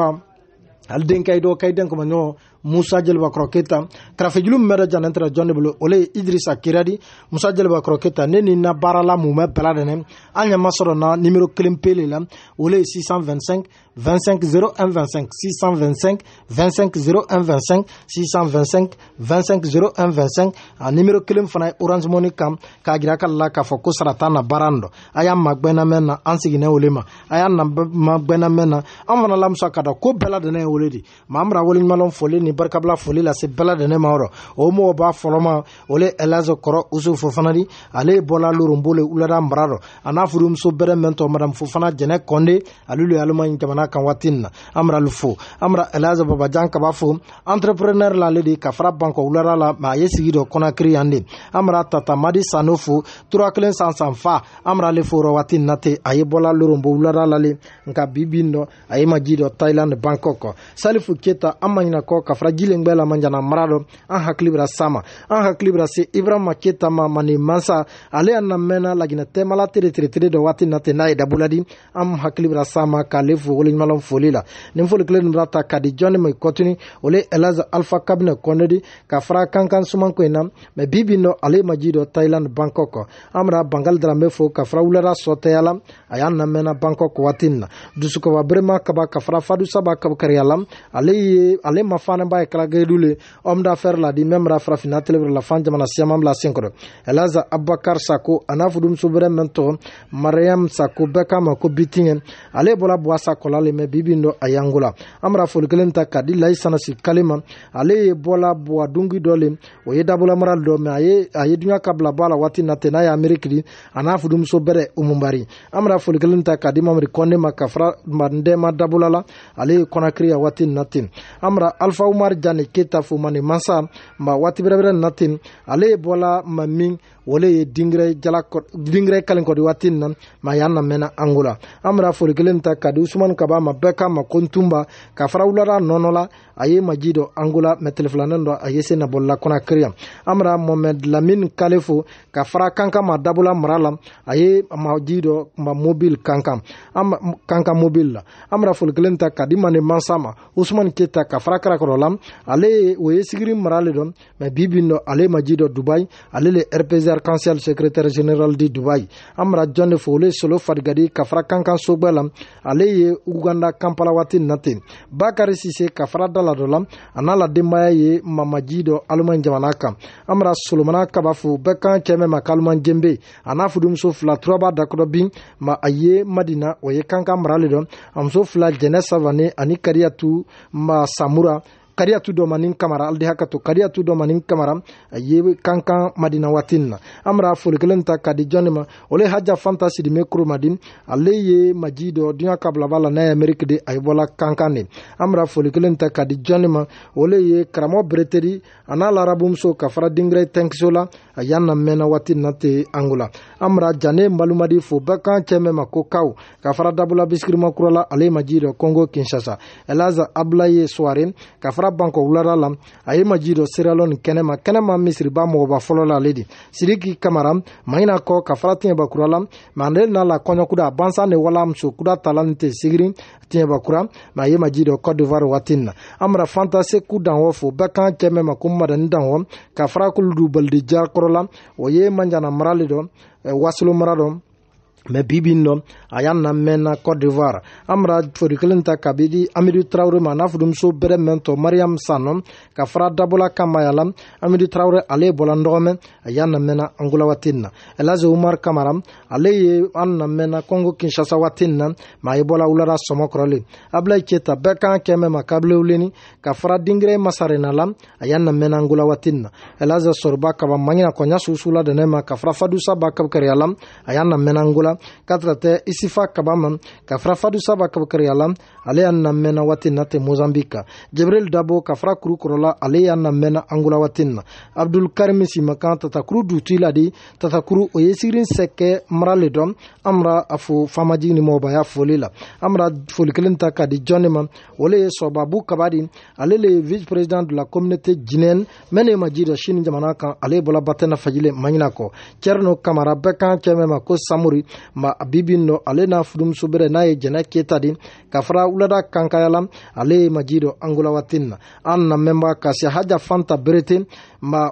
a hali den kayi dɔ kayi den kɔmɔ ɲɔgɔn musa jeliba kɔrɔ keta karafejulu min bɛ da janen tɛra jɔn de bolo ole ye idrisa kiradi musa jeliba kɔrɔ keta ne ni na baarala mun bɛ bala dɛnɛ an ɲama sɔrɔ na nimero kelen pele la ole ye 625 25 01 25 625 25 25 625 25 25 kelen fana ye orange money kan k'a jira ka la k'a fɔ ko sarata na baara n dɔ a y'a magwɛnamɛn na an seginɛ wele ma a y'a na magwɛnamɛn na an fana lamusa ka da ko bɛɛ ye wele di ma an bena waleɲumanlɔn foli ni barikabila foli lase bɛɛ ma rɔ o mɔgɔ b'a fɔlɔma ole elaze kɔrɔ usuf fanadi ale bɔla loronbo le ulada mara rɔ a n'a furumuso bɛrɛ mɛn madam fofana jɛnɛ kɔnde alulu ye alemaɲi jamana jamana kan waati na an bɛna fo an bɛna eliaza babajan kaba fo entrepreneur l'ale de ka fara bankɔwulada la mɛ a ye sigi dɔ kɔnɔkiri yan de an bɛna tata madi sano fo tura kelen san san fa an bɛna ale fo yɔrɔ waati na ten a ye bɔla loronbo wulada la le nka bi bi dɔ a ye ma ji dɔ thailand bangkok salifu keta an ma ɲina kɔ ka fara jilen gbɛ lamanjana mara dɔ an hakili bɛra sama an hakili bɛra se ibrahima keta ma mani mansa ale y'a na mɛnna laginɛ tɛmala tere tere tere dɔ waati na ten n'a ye dabuladi an hakili bɛra sama k'ale fo wolo waleɲumanlɔn foli la nin foli kelen nin bena ta ka di jɔni ma i kɔtuni ole elaz alpha kabinɛ kɔnɛdi ka fara kankan sumanko yi na ma bibin dɔ ale maji dɔ tailand bankɔk an bena bangali dara n be fo ka fara wulada sɔtɛya la a y'a namɛnna bankɔk waati nin na dusukɔba berema kaba ka fara fadusaba kabakariya la ale ye ale mafanɛba ye kalagɛdu le homme d'affaire la di même ra farafina telebre la fan jamana siyaman bila sen kɔrɔ elaza abubakar sako a n'a fudumuso bɛrɛ mɛn tɔgɔ mariyam sako bɛɛ k'a ma ko bitiŋɛ ale bɔla buwasa kɔla le mɛ bibi dɔ a y'an ko la an bara foli kelen ta k'a di layi sanasi kale ma ale ye bɔla buwa dungi dɔ le o ye dabolamara dɔ mɛ a ye a ye duɲa ka bila bɔ a la waati natɛ n'a ye amerikiri a n'a fudumuso bɛrɛ umubari an bara foli kelen ta k'a di mamiri kɔnde ma ka fara mandɛma dabola la ale ye kɔnakiri ya waati natɛ an bara alfa umar jane keta fomani mansa ma waati bɛrɛbɛrɛ natɛ ale ye bɔla ma min wole ye dingirɛ jala dingirɛ kalen kɔdi waati nin na ma y'an na mɛnna an ko la an bɛna foli kelen ta ka di usumani kaba ma bɛɛ ka ma ko ntunba ka fara wulada nɔnɔ la a ye maji dɔ an ko la mɛ telefilanin dɔ a ye se nabɔlila kɔnakiri yan an bɛna mɔmɛd lamini kale fo ka fara kankan ma dabola mara la a ye maji dɔ ma mobili kankan an kankan mobili la an bɛna foli kelen ta ka di mande mansa ma usumani keta ka fara karakɔrɔ la ale o ye sigiri mara le dɔn mɛ bi bi dɔ ale maji dɔ dubayi ale le rpz arc-en-ciel secrétaire général di dubai amara jɔn de fo olu ye solo farigadi ka fara kankan sogba la ale ye uganda kampala waati na ten bakari sise ka fara da la dɔ la a n'a la denbaya ye mamaji dɔ alemaɲi jamana kan amara solomana kaba fo bɛɛ kan cɛmɛ ma k'alemaɲi jenbe a n'a fudumuso fila turaba dakɔdɔ bin ma a ye madina o ye kankan marali dɔ a muso fila jɛnɛ savane ani kariyatu ma samura kadiyatu domanin kamara alde hakato kadiyatu domanin kamara aye kankan madina watinna amra foli kelen ta kadi jɔni ma ole haja fanta sidime kurumadi ale ye maji dɔ duɲa kabilaba la n'a ye ameriki de a ye bɔla kankan de amra foli kelen ta kadi jɔni ma ole ye karamɔgɔ bereteri a n'a larabumuso ka fara dingirɛ tɛnkiso la a y'an na mɛnna waati na tɛ ango la amra jane malumadi fo bɛɛ kan cɛmɛ ma ko kaw ka fara dabula biskirimakurala ale ma ji dɔ kongo kinshasa elaza abulaye soare ka fara bankɔ wulada la a ye ma ji dɔ seriyalɔni kɛnɛma kɛnɛma misiriba mɔgɔba fɔlɔ la ale de siriki kamara maɲina kɔ ka fara tiɲɛbakurala ma ale n'a la kɔɲɔkuda bansan ne wala muso kuda tala ni tɛ sigiri tiɲɛbakura ma a ye ma ji dɔ cote d'ivoire waati na an mara fanta seku danwɔ fo bɛɛ kan cɛmɛ ma ko madani danwɔ ka fara kulu du balidi jakɔrɔ la o ye manjana marali dɔ eh, wasolo mara dɔ mɛ bibi nɔ a y'a na mɛn na cote d'ivoire an bara fori kelen ta kabidi amidu traure ma n'a fudumuso bɛrɛ mɛntɔ mariyam sanɔ ka fara dabɔla kama ya la amidu traure ale bɔla ndɔgɔmɛ a y'a na mɛnna angola waati na elaze umar kamara ale ye an na mɛnna congo kinshasa waati na ma ye bɔla wulada sɔmɔ kɔrɔlen abilayi keta bɛɛ kan kɛmɛ ma kabile wuleni ka fara dingire masarena la a y'a na mɛnna angola waati na elaze sɔriba kaba maɲina kɔɲa susula dɛnɛ ma ka fara fadusa ba kabukariya la a y'a na mɛnna angola ka tara tɛ isifa kaba ma ka fara fadusaba kabakariya la ale y'an na mɛnna waati na tɛ mozambik kan jebril dabo ka fara kuru kɔrɔla ale y'an na mɛnna angola waati na abdul karim simakan tatakuru dutu la de tatakuru o ye sirin sɛkɛ mara le dɔn amra a fo famaji ni mɔbaya foli la amra foli kelen ta ka di jɔn ma ole ye sɔbabu kaba di ale le ye vice président de la communauté guinéenne mɛn ne ma ji dɔ sini jamana kan ale bɔla batɛna fajile maɲina kɔ cɛrino kamara bɛɛ kan cɛmɛ ma ko samori ma bibi nɔ ale n'a fudumuso bɛrɛ n'a ye jɛnɛ keta di ka fara wulada kankayala ale ye maji dɔ angula watin na an namɛnba ka se haja fanta berete ma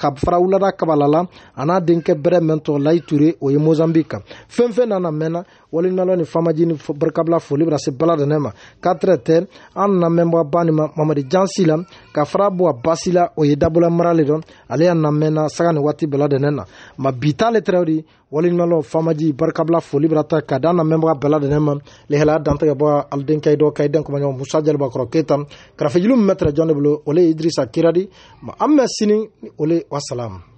ka fara wulada kabala la a n'a denkɛ bɛrɛ mɛn tɔ layi ture o ye mozambik kan fɛn fɛn nana mɛnna walinalɔ ni famaji ni barikabila foli bena se bala dɛnɛ ma katrɛ tɛ an namɛnba bani ma mamadi jansi la ka fara bɔ a basi la o ye dabola marale dɔ ale y'a namɛnna saga ni waati bɛla dɛnɛ na ma bi t'ale tɛrɛw di waliɲumanlɔ famaji barikabila foli bɛra ta ka dan namɛnbaga bɛɛ ladenɛ ma lihalaya dantɛ ka bɔ alidenkɛ dɔ ka i den kɔmaɲɔgɔn musa jaliba kɔrɔ keyita karafejiliw mɛtɛrɛ jɔn de bolo ole idrisa kiradi ma an mɛ sini ole wasalamu